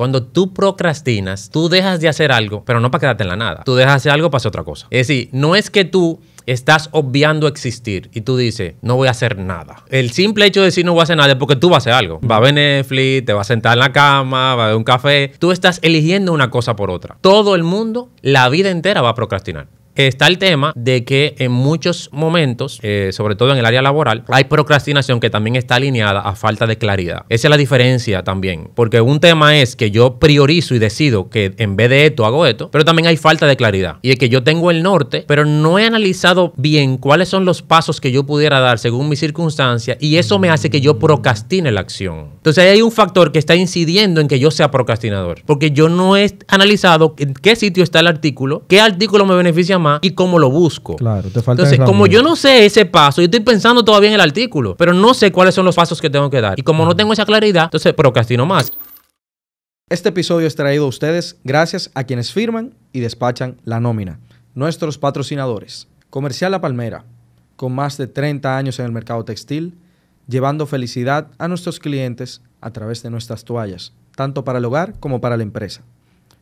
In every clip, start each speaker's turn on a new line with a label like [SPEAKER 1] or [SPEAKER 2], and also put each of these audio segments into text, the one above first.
[SPEAKER 1] Cuando tú procrastinas, tú dejas de hacer algo, pero no para quedarte en la nada. Tú dejas de hacer algo para hacer otra cosa. Es decir, no es que tú estás obviando existir y tú dices, no voy a hacer nada. El simple hecho de decir no voy a hacer nada es porque tú vas a hacer algo. Va a ver Netflix, te vas a sentar en la cama, va a ver un café. Tú estás eligiendo una cosa por otra. Todo el mundo, la vida entera va a procrastinar está el tema de que en muchos momentos, eh, sobre todo en el área laboral, hay procrastinación que también está alineada a falta de claridad. Esa es la diferencia también, porque un tema es que yo priorizo y decido que en vez de esto hago esto, pero también hay falta de claridad. Y es que yo tengo el norte, pero no he analizado bien cuáles son los pasos que yo pudiera dar según mis circunstancia y eso me hace que yo procrastine la acción. Entonces ahí hay un factor que está incidiendo en que yo sea procrastinador, porque yo no he analizado en qué sitio está el artículo, qué artículo me beneficia más y cómo lo busco. Claro,
[SPEAKER 2] te falta Entonces, como
[SPEAKER 1] yo no sé ese paso, yo estoy pensando todavía en el artículo, pero no sé cuáles son los pasos que tengo que dar. Y como no tengo esa claridad, entonces procrastino más.
[SPEAKER 2] Este episodio es traído a ustedes gracias a quienes firman y despachan la nómina. Nuestros patrocinadores. Comercial La Palmera, con más de 30 años en el mercado textil, llevando felicidad a nuestros clientes a través de nuestras toallas, tanto para el hogar como para la empresa.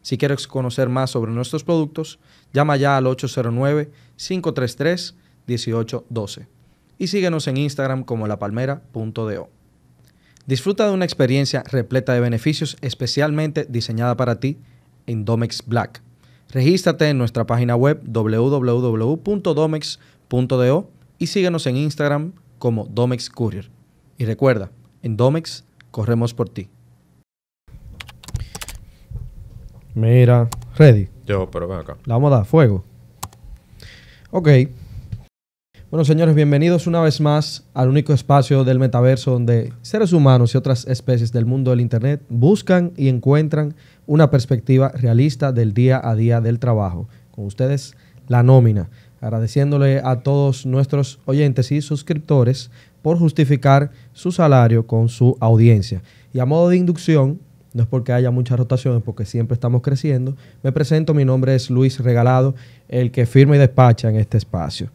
[SPEAKER 2] Si quieres conocer más sobre nuestros productos, Llama ya al 809-533-1812 y síguenos en Instagram como lapalmera.do. Disfruta de una experiencia repleta de beneficios especialmente diseñada para ti en Domex Black. Regístrate en nuestra página web www.domex.do y síguenos en Instagram como Domex Courier. Y recuerda, en Domex corremos por ti. Mira, ready. Yo, pero ven acá. La vamos a dar fuego. Ok. Bueno, señores, bienvenidos una vez más al único espacio del metaverso donde seres humanos y otras especies del mundo del Internet buscan y encuentran una perspectiva realista del día a día del trabajo. Con ustedes, la nómina. Agradeciéndole a todos nuestros oyentes y suscriptores por justificar su salario con su audiencia. Y a modo de inducción, no es porque haya muchas rotaciones, porque siempre estamos creciendo. Me presento, mi nombre es Luis Regalado, el que firma y despacha en este espacio.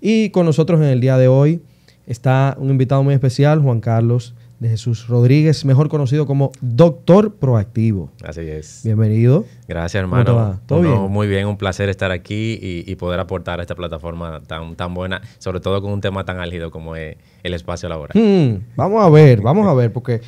[SPEAKER 2] Y con nosotros en el día de hoy está un invitado muy especial, Juan Carlos de Jesús Rodríguez, mejor conocido como Doctor Proactivo. Así es. Bienvenido. Gracias, hermano. ¿Todo bien?
[SPEAKER 1] Muy bien, un placer estar aquí y, poder aportar a esta plataforma tan, tan buena, sobre todo con un tema tan álgido como es el espacio laboral.
[SPEAKER 2] Hmm, vamos a ver, vamos a ver, porque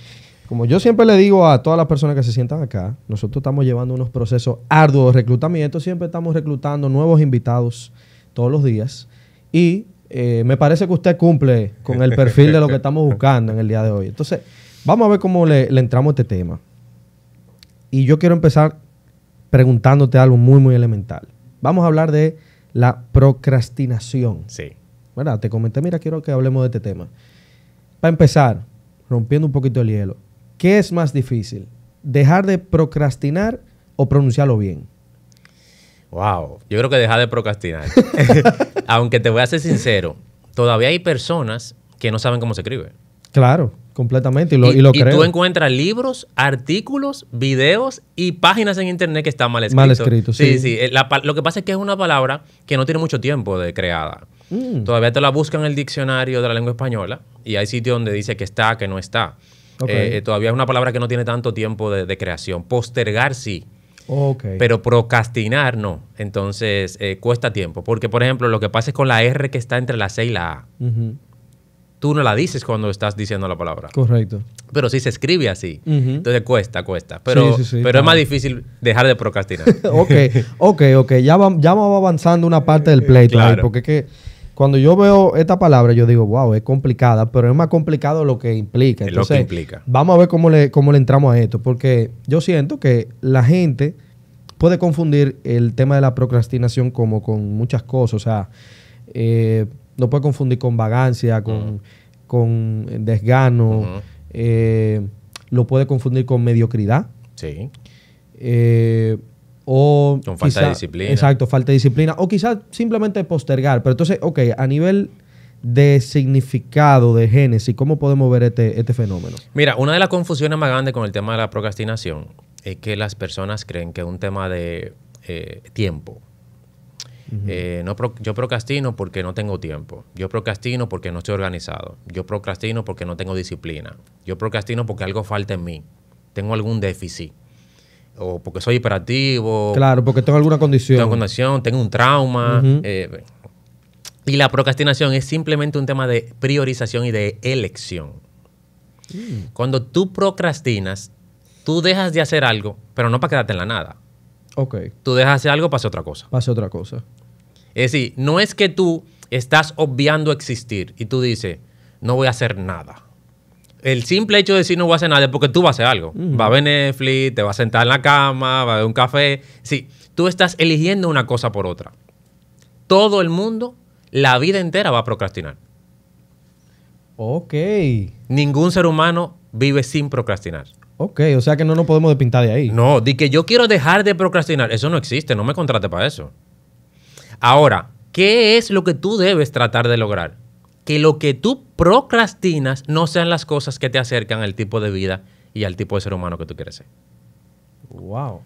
[SPEAKER 2] como yo siempre le digo a todas las personas que se sientan acá, nosotros estamos llevando unos procesos arduos de reclutamiento, siempre estamos reclutando nuevos invitados todos los días y eh, me parece que usted cumple con el perfil de lo que estamos buscando en el día de hoy. Entonces, vamos a ver cómo le, le entramos a este tema. Y yo quiero empezar preguntándote algo muy, muy elemental. Vamos a hablar de la procrastinación. Sí. ¿Verdad? Te comenté, mira, quiero que hablemos de este tema. Para empezar, rompiendo un poquito el hielo ¿Qué es más difícil? ¿Dejar de procrastinar o pronunciarlo bien?
[SPEAKER 1] Wow, yo creo que dejar de procrastinar. Aunque te voy a ser sincero, todavía hay personas que no saben cómo se escribe.
[SPEAKER 2] Claro, completamente. Y lo, y, tú
[SPEAKER 1] encuentras libros, artículos, videos y páginas en internet que están mal escritos. Mal escrito, sí. Sí, eh, lo que pasa es que es una palabra que no tiene mucho tiempo de creada. Mm. Todavía te la buscan en el diccionario de la lengua española y hay sitios donde dice que está, que no está. Eh, eh, todavía es una palabra que no tiene tanto tiempo de, creación. Postergar sí. Pero procrastinar no. Entonces eh, cuesta tiempo. Porque, por ejemplo, lo que pasa es con la R que está entre la C y la A. Tú no la dices cuando estás diciendo la palabra. Correcto. Pero sí se escribe así. Entonces cuesta, cuesta. Pero, pero es más difícil dejar de procrastinar. ok,
[SPEAKER 2] ok, ok. Ya, ya vamos avanzando una parte del pleito. porque es que cuando yo veo esta palabra, yo digo, wow, es complicada, pero es más complicado lo que implica. Entonces, lo que implica. Vamos a ver cómo le, le entramos a esto, porque yo siento que la gente puede confundir el tema de la procrastinación como con muchas cosas, o sea, lo eh, no puede confundir con vagancia, con, desgano, eh, lo puede confundir con mediocridad. Sí. Eh, o Con falta de disciplina. Exacto, falta de disciplina. O quizás simplemente postergar. Pero entonces, ok, a nivel de significado de Génesis, ¿cómo podemos ver este, este, fenómeno?
[SPEAKER 1] Mira, una de las confusiones más grandes con el tema de la procrastinación es que las personas creen que es un tema de eh, tiempo. Eh, no yo procrastino porque no tengo tiempo. Yo procrastino porque no estoy organizado. Yo procrastino porque no tengo disciplina. Yo procrastino porque algo falta en mí. Tengo algún déficit o porque soy hiperactivo. Claro, porque tengo alguna condición. Tengo condición, tengo un trauma. Eh, y la procrastinación es simplemente un tema de priorización y de elección. Mm. Cuando tú procrastinas, tú dejas de hacer algo, pero no para quedarte en la nada. Ok. Tú dejas de hacer algo para hacer otra cosa.
[SPEAKER 2] Para hacer otra cosa.
[SPEAKER 1] Es decir, no es que tú estás obviando existir y tú dices, no voy a hacer nada el simple hecho de decir no voy a hacer nada es porque tú vas a hacer algo. Va a ver Netflix, te vas a sentar en la cama, va a ver un café. Sí, tú estás eligiendo una cosa por otra. Todo el mundo, la vida entera, va a procrastinar. Ok. Ningún ser humano vive sin procrastinar.
[SPEAKER 2] Ok, o sea que no nos podemos despintar de ahí. No,
[SPEAKER 1] di que yo quiero dejar de procrastinar. Eso no existe, no me contrate para eso. Ahora, ¿qué es lo que tú debes tratar de lograr? que lo que tú procrastinas no sean las cosas que te acercan al tipo de vida y al tipo de ser humano que tú quieres ser. Wow.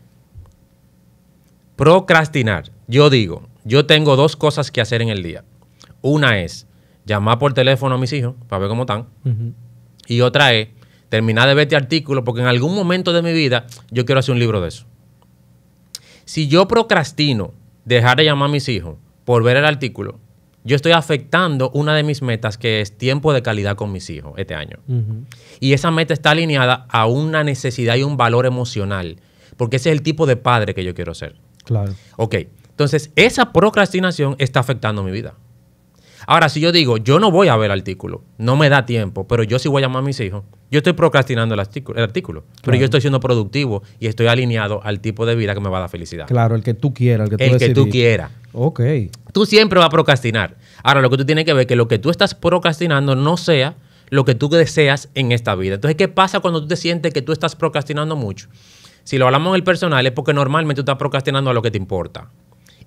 [SPEAKER 1] Procrastinar. Yo digo, yo tengo dos cosas que hacer en el día. Una es llamar por teléfono a mis hijos para ver cómo están. Y otra es terminar de ver este artículo porque en algún momento de mi vida yo quiero hacer un libro de eso. Si yo procrastino dejar de llamar a mis hijos por ver el artículo, yo estoy afectando una de mis metas, que es tiempo de calidad con mis hijos este año. Y esa meta está alineada a una necesidad y un valor emocional, porque ese es el tipo de padre que yo quiero ser. Claro. Ok, entonces esa procrastinación está afectando mi vida. Ahora, si yo digo, yo no voy a ver el artículo, no me da tiempo, pero yo sí voy a llamar a mis hijos, yo estoy procrastinando el artículo, el artículo pero yo estoy siendo productivo y estoy alineado al tipo de vida que me va a dar felicidad. Claro, el que tú quieras, el que tú El que tú quieras. Ok. Tú siempre vas a procrastinar. Ahora, lo que tú tienes que ver es que lo que tú estás procrastinando no sea lo que tú deseas en esta vida. Entonces, ¿qué pasa cuando tú te sientes que tú estás procrastinando mucho? Si lo hablamos en el personal, es porque normalmente tú estás procrastinando a lo que te importa.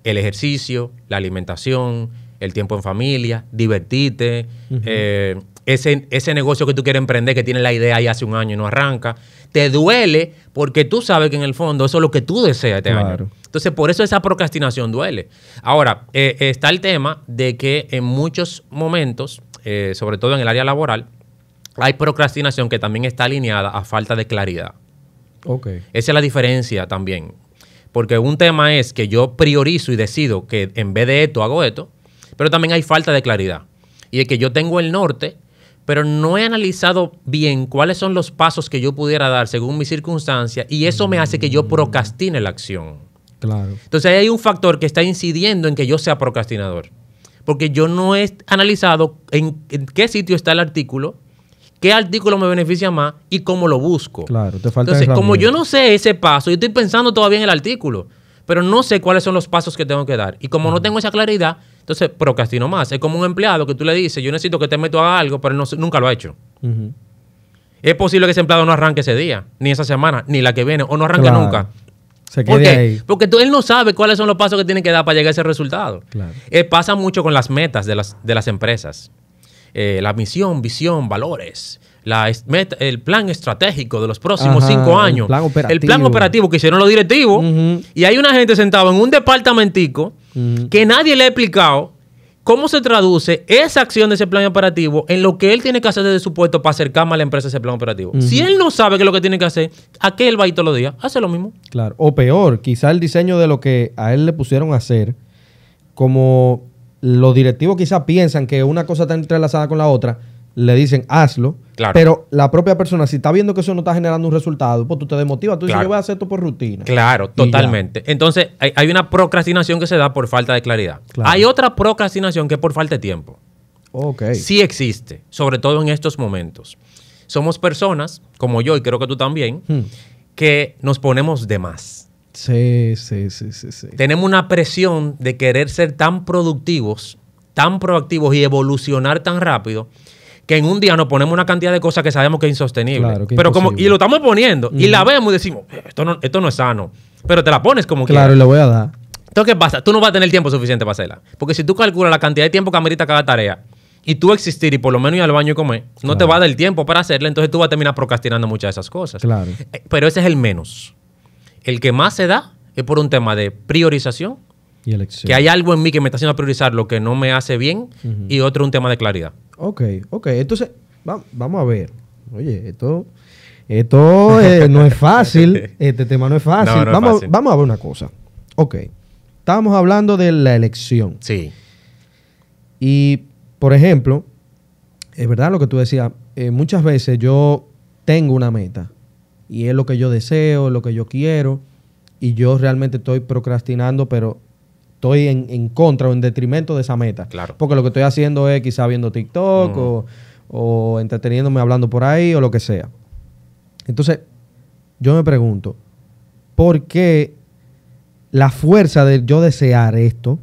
[SPEAKER 1] El ejercicio, la alimentación, el tiempo en familia, divertirte, eh, ese, negocio que tú quieres emprender, que tienes la idea y hace un año y no arranca, te duele porque tú sabes que en el fondo eso es lo que tú deseas este año. Entonces, por eso esa procrastinación duele. Ahora, eh, está el tema de que en muchos momentos, eh, sobre todo en el área laboral, hay procrastinación que también está alineada a falta de claridad. Okay. Esa es la diferencia también. Porque un tema es que yo priorizo y decido que en vez de esto hago esto, pero también hay falta de claridad. Y de que yo tengo el norte, pero no he analizado bien cuáles son los pasos que yo pudiera dar según mis circunstancias y eso me hace que yo procrastine la acción. Claro. Entonces ahí hay un factor que está incidiendo en que yo sea procrastinador, porque yo no he analizado en, qué sitio está el artículo, qué artículo me beneficia más y cómo lo busco.
[SPEAKER 2] Claro, te falta Entonces, como yo
[SPEAKER 1] no sé ese paso, yo estoy pensando todavía en el artículo, pero no sé cuáles son los pasos que tengo que dar y como no tengo esa claridad, entonces procrastino más. Es como un empleado que tú le dices, yo necesito que te este meto a algo, pero no, nunca lo ha hecho. Es posible que ese empleado no arranque ese día, ni esa semana, ni la que viene, o no arranque nunca. ¿Por Porque él no sabe cuáles son los pasos que tiene que dar para llegar a ese resultado. Eh, pasa mucho con las metas de las, de las empresas. Eh, la misión, visión, valores, el plan estratégico de los próximos cinco años, el plan operativo, que hicieron los directivos, y hay una gente sentada en un departamentico que nadie le ha explicado cómo se traduce esa acción de ese plan operativo en lo que él tiene que hacer desde su puesto para acercar a la empresa ese plan operativo. Si él no sabe qué es lo que tiene que hacer, ¿a qué él va a ir todos los días? Hace lo mismo.
[SPEAKER 2] Claro. O peor, quizá el diseño de lo que a él le pusieron a hacer, como los directivos quizá piensan que una cosa está entrelazada con la otra, le dicen hazlo. Pero la propia persona, si está viendo que eso no está generando un resultado, pues tú te desmotivas. Tú dices, yo voy a hacer esto por rutina. Claro, totalmente.
[SPEAKER 1] Entonces, hay, una procrastinación que se da por falta de claridad. Hay otra procrastinación que es por falta de tiempo. Sí existe, sobre todo en estos momentos. Somos personas, como yo y creo que tú también, hmm. que nos ponemos
[SPEAKER 2] de más. Sí, sí, sí, sí, sí.
[SPEAKER 1] Tenemos una presión de querer ser tan productivos, tan proactivos y evolucionar tan rápido que en un día nos ponemos una cantidad de cosas que sabemos que es insostenible. pero como, y lo estamos poniendo, y la vemos y decimos, esto no, esto no es sano. Pero te la pones como claro, Claro, y la voy a dar. Entonces, ¿qué pasa? Tú no vas a tener tiempo suficiente para hacerla. Porque si tú calculas la cantidad de tiempo que amerita cada tarea, y tú existir y por lo menos ir al baño y comer, no te va a dar el tiempo para hacerla, entonces tú vas a terminar procrastinando muchas de esas cosas. Claro. Eh, pero ese es el menos. El que más se da es por un tema de priorización que hay algo en mí que me está haciendo priorizar lo que no me hace bien y otro un tema de claridad.
[SPEAKER 2] Ok, ok. Entonces, vamos a ver. Oye, esto, esto eh, no es fácil. Este tema no es fácil. vamos, vamos a ver una cosa. Ok. Estábamos hablando de la elección. Sí. Y, por ejemplo, es verdad lo que tú decías. Eh, muchas veces yo tengo una meta y es lo que yo deseo, lo que yo quiero y yo realmente estoy procrastinando, pero estoy en, contra o en detrimento de esa meta. Claro. Porque lo que estoy haciendo es quizá viendo TikTok o, entreteniéndome hablando por ahí o lo que sea. Entonces, yo me pregunto, ¿por qué la fuerza de yo desear esto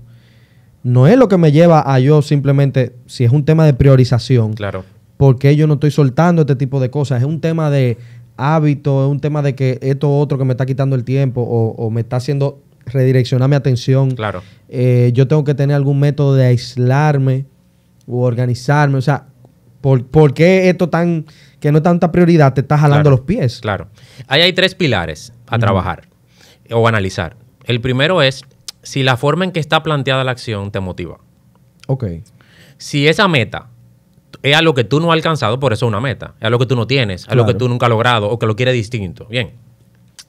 [SPEAKER 2] no es lo que me lleva a yo simplemente, si es un tema de priorización, claro. porque yo no estoy soltando este tipo de cosas? Es un tema de hábito, es un tema de que esto otro que me está quitando el tiempo o me está haciendo redireccionar mi atención. Claro. Eh, yo tengo que tener algún método de aislarme o organizarme. O sea, ¿por, ¿por, qué esto tan, que no es tanta prioridad, te está jalando los pies? Claro.
[SPEAKER 1] Ahí hay tres pilares a trabajar o analizar. El primero es si la forma en que está planteada la acción te motiva. Ok. Si esa meta es algo que tú no has alcanzado, por eso es una meta. Es algo que tú no tienes, es algo que tú nunca has logrado o que lo quieres distinto. Bien,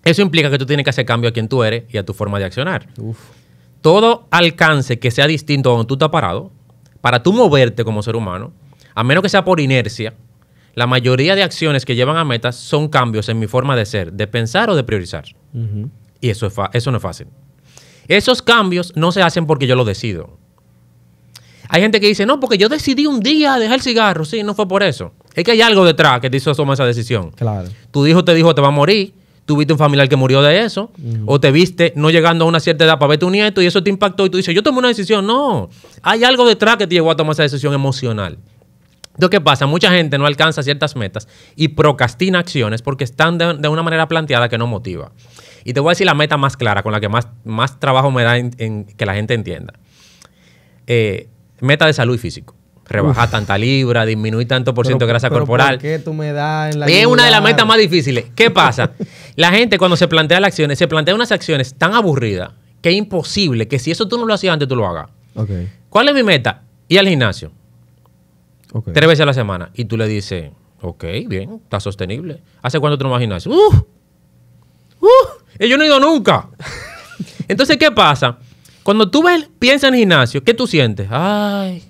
[SPEAKER 1] eso implica que tú tienes que hacer cambio a quien tú eres y a tu forma de accionar. Todo alcance que sea distinto a donde tú estás parado, para tú moverte como ser humano, a menos que sea por inercia, la mayoría de acciones que llevan a metas son cambios en mi forma de ser, de pensar o de priorizar. Y eso, es eso no es fácil. Esos cambios no se hacen porque yo lo decido. Hay gente que dice, no, porque yo decidí un día dejar el cigarro. Sí, no fue por eso. Es que hay algo detrás que te hizo tomar esa decisión. Claro. Tu hijo te dijo, te va a morir tuviste un familiar que murió de eso, o te viste no llegando a una cierta edad para ver tu nieto y eso te impactó y tú dices, yo tomé una decisión. No, hay algo detrás que te llevó a tomar esa decisión emocional. Entonces, ¿qué pasa? Mucha gente no alcanza ciertas metas y procrastina acciones porque están de, una manera planteada que no motiva. Y te voy a decir la meta más clara, con la que más, más trabajo me da que la gente entienda. Eh, meta de salud y físico rebajar tanta libra, disminuir tanto por ciento de grasa corporal.
[SPEAKER 2] tú me das en la Y es una de las metas
[SPEAKER 1] más difíciles. ¿Qué pasa? la gente cuando se plantea las acciones, se plantea unas acciones tan aburridas que es imposible que si eso tú no lo hacías antes, tú lo hagas. ¿Cuál es mi meta? Ir al gimnasio. Tres veces a la semana. Y tú le dices, ok, bien, está sostenible. ¿Hace cuánto tú no vas al gimnasio? ¡Uf! ¡Uf! yo no he ido nunca. Entonces, ¿qué pasa? Cuando tú ves, piensas en el gimnasio, ¿qué tú sientes? Ay,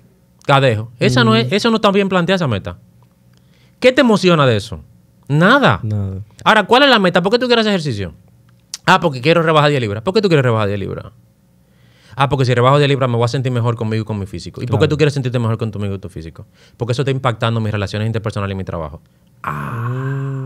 [SPEAKER 1] Cadejo. Esa no es, mm. eso no está bien planteada esa meta. ¿Qué te emociona de eso? Nada. Nada. Ahora, ¿cuál es la meta? ¿Por qué tú quieres ejercicio? Ah, porque quiero rebajar 10 libras. ¿Por qué tú quieres rebajar 10 libras? Ah, porque si rebajo 10 libras me voy a sentir mejor conmigo y con mi físico. ¿Y por qué tú quieres sentirte mejor con tu amigo y tu físico? Porque eso está impactando mis relaciones interpersonales y mi trabajo. Ah.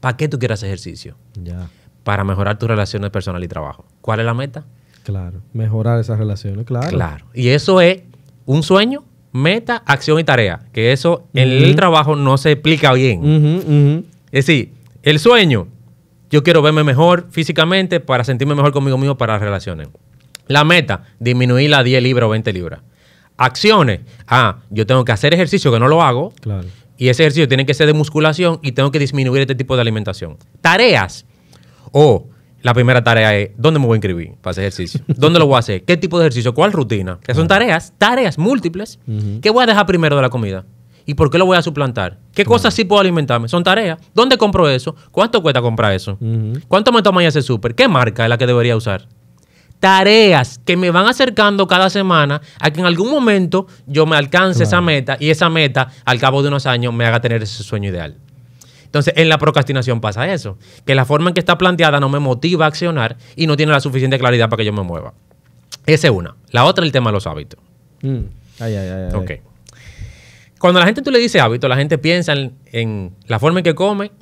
[SPEAKER 1] ¿Para qué tú quieres ejercicio? Ya. Para mejorar tus relaciones personales y trabajo. ¿Cuál es la meta?
[SPEAKER 2] Claro, mejorar esas relaciones, claro. Claro.
[SPEAKER 1] Y eso es un sueño, meta, acción y tarea. Que eso en el trabajo no se explica bien. Es decir, el sueño, yo quiero verme mejor físicamente para sentirme mejor conmigo mismo para las relaciones. La meta, disminuir la 10 libras o 20 libras. Acciones, ah, yo tengo que hacer ejercicio que no lo hago. Y ese ejercicio tiene que ser de musculación y tengo que disminuir este tipo de alimentación. Tareas, o la primera tarea es dónde me voy a inscribir para hacer ejercicio, dónde lo voy a hacer, qué tipo de ejercicio, cuál rutina, que son tareas, tareas múltiples, qué voy a dejar primero de la comida y por qué lo voy a suplantar, qué cosas sí puedo alimentarme, son tareas, dónde compro eso, cuánto cuesta comprar eso, cuánto me toma ese súper, qué marca es la que debería usar. Tareas que me van acercando cada semana a que en algún momento yo me alcance esa meta y esa meta al cabo de unos años me haga tener ese sueño ideal. Entonces, en la procrastinación pasa eso, que la forma en que está planteada no me motiva a accionar y no tiene la suficiente claridad para que yo me mueva. Esa es una. La otra, es el tema de los hábitos. Mm. Ay, ay, ay, Cuando la gente tú le dices hábito, la gente piensa en, la forma en que come,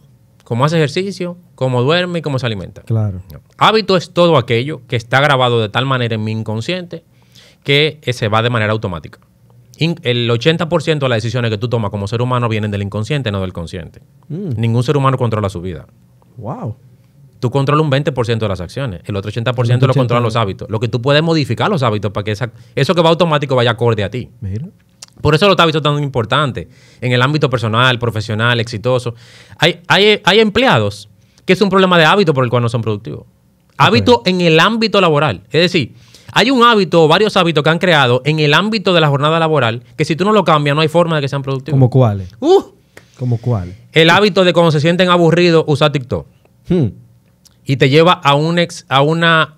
[SPEAKER 1] cómo hace ejercicio, cómo duerme y cómo se alimenta. Claro. Hábito es todo aquello que está grabado de tal manera en mi inconsciente que se va de manera automática el 80% de las decisiones que tú tomas como ser humano vienen del inconsciente, no del consciente. Mm. Ningún ser humano controla su vida. Wow. Tú controlas un 20% de las acciones, el otro 80%, lo controlan los hábitos. Lo que tú puedes modificar los hábitos para que eso que va automático vaya acorde a ti. Por eso los hábitos tan importantes en el ámbito personal, profesional, exitoso. Hay, hay, empleados que es un problema de hábito por el cual no son productivos. Hábito en el ámbito laboral. Es decir, hay un hábito, varios hábitos que han creado en el ámbito de la jornada laboral que si tú no lo cambias, no hay forma de que sean productivos. ¿Como cuáles? Uh, ¿Como cuáles? El hábito de cuando se sienten aburridos usar TikTok. Hmm. Y te lleva a, un a una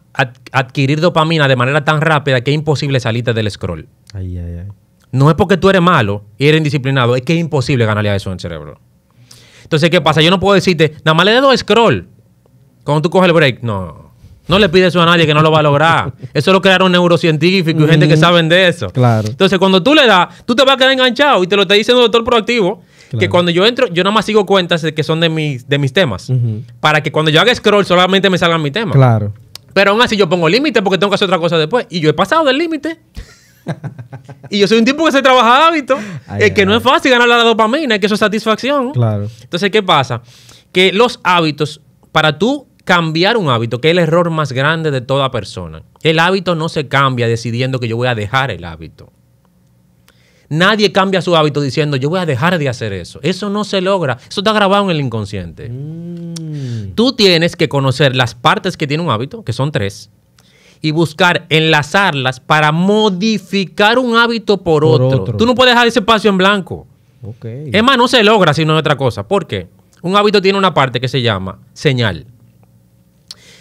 [SPEAKER 1] adquirir dopamina de manera tan rápida que es imposible salirte del scroll. Ay, ay, ay. No es porque tú eres malo y eres indisciplinado, es que es imposible ganarle a eso en el cerebro. Entonces, ¿qué pasa? Yo no puedo decirte, nada más le doy scroll. Cuando tú coges el break, no. No le pides eso a nadie que no lo va a lograr. Eso lo crearon neurocientíficos y gente que saben de eso. Claro. Entonces, cuando tú le das, tú te vas a quedar enganchado y te lo está diciendo el doctor proactivo. Que cuando yo entro, yo nada más sigo cuentas que son de mis, de mis temas. Para que cuando yo haga scroll solamente me salgan mis temas. Claro. Pero aún así yo pongo límite porque tengo que hacer otra cosa después. Y yo he pasado del límite. y yo soy un tipo que se trabaja hábitos. Es que no es fácil ganar la dopamina, que eso es satisfacción. Claro. Entonces, ¿qué pasa? Que los hábitos, para tú cambiar un hábito, que es el error más grande de toda persona. El hábito no se cambia decidiendo que yo voy a dejar el hábito. Nadie cambia su hábito diciendo yo voy a dejar de hacer eso. Eso no se logra. Eso está grabado en el inconsciente. Mm. Tú tienes que conocer las partes que tiene un hábito, que son tres, y buscar enlazarlas para modificar un hábito por, otro. Tú no puedes dejar ese espacio en blanco. Es más, no se logra sino otra cosa. ¿Por qué? Un hábito tiene una parte que se llama señal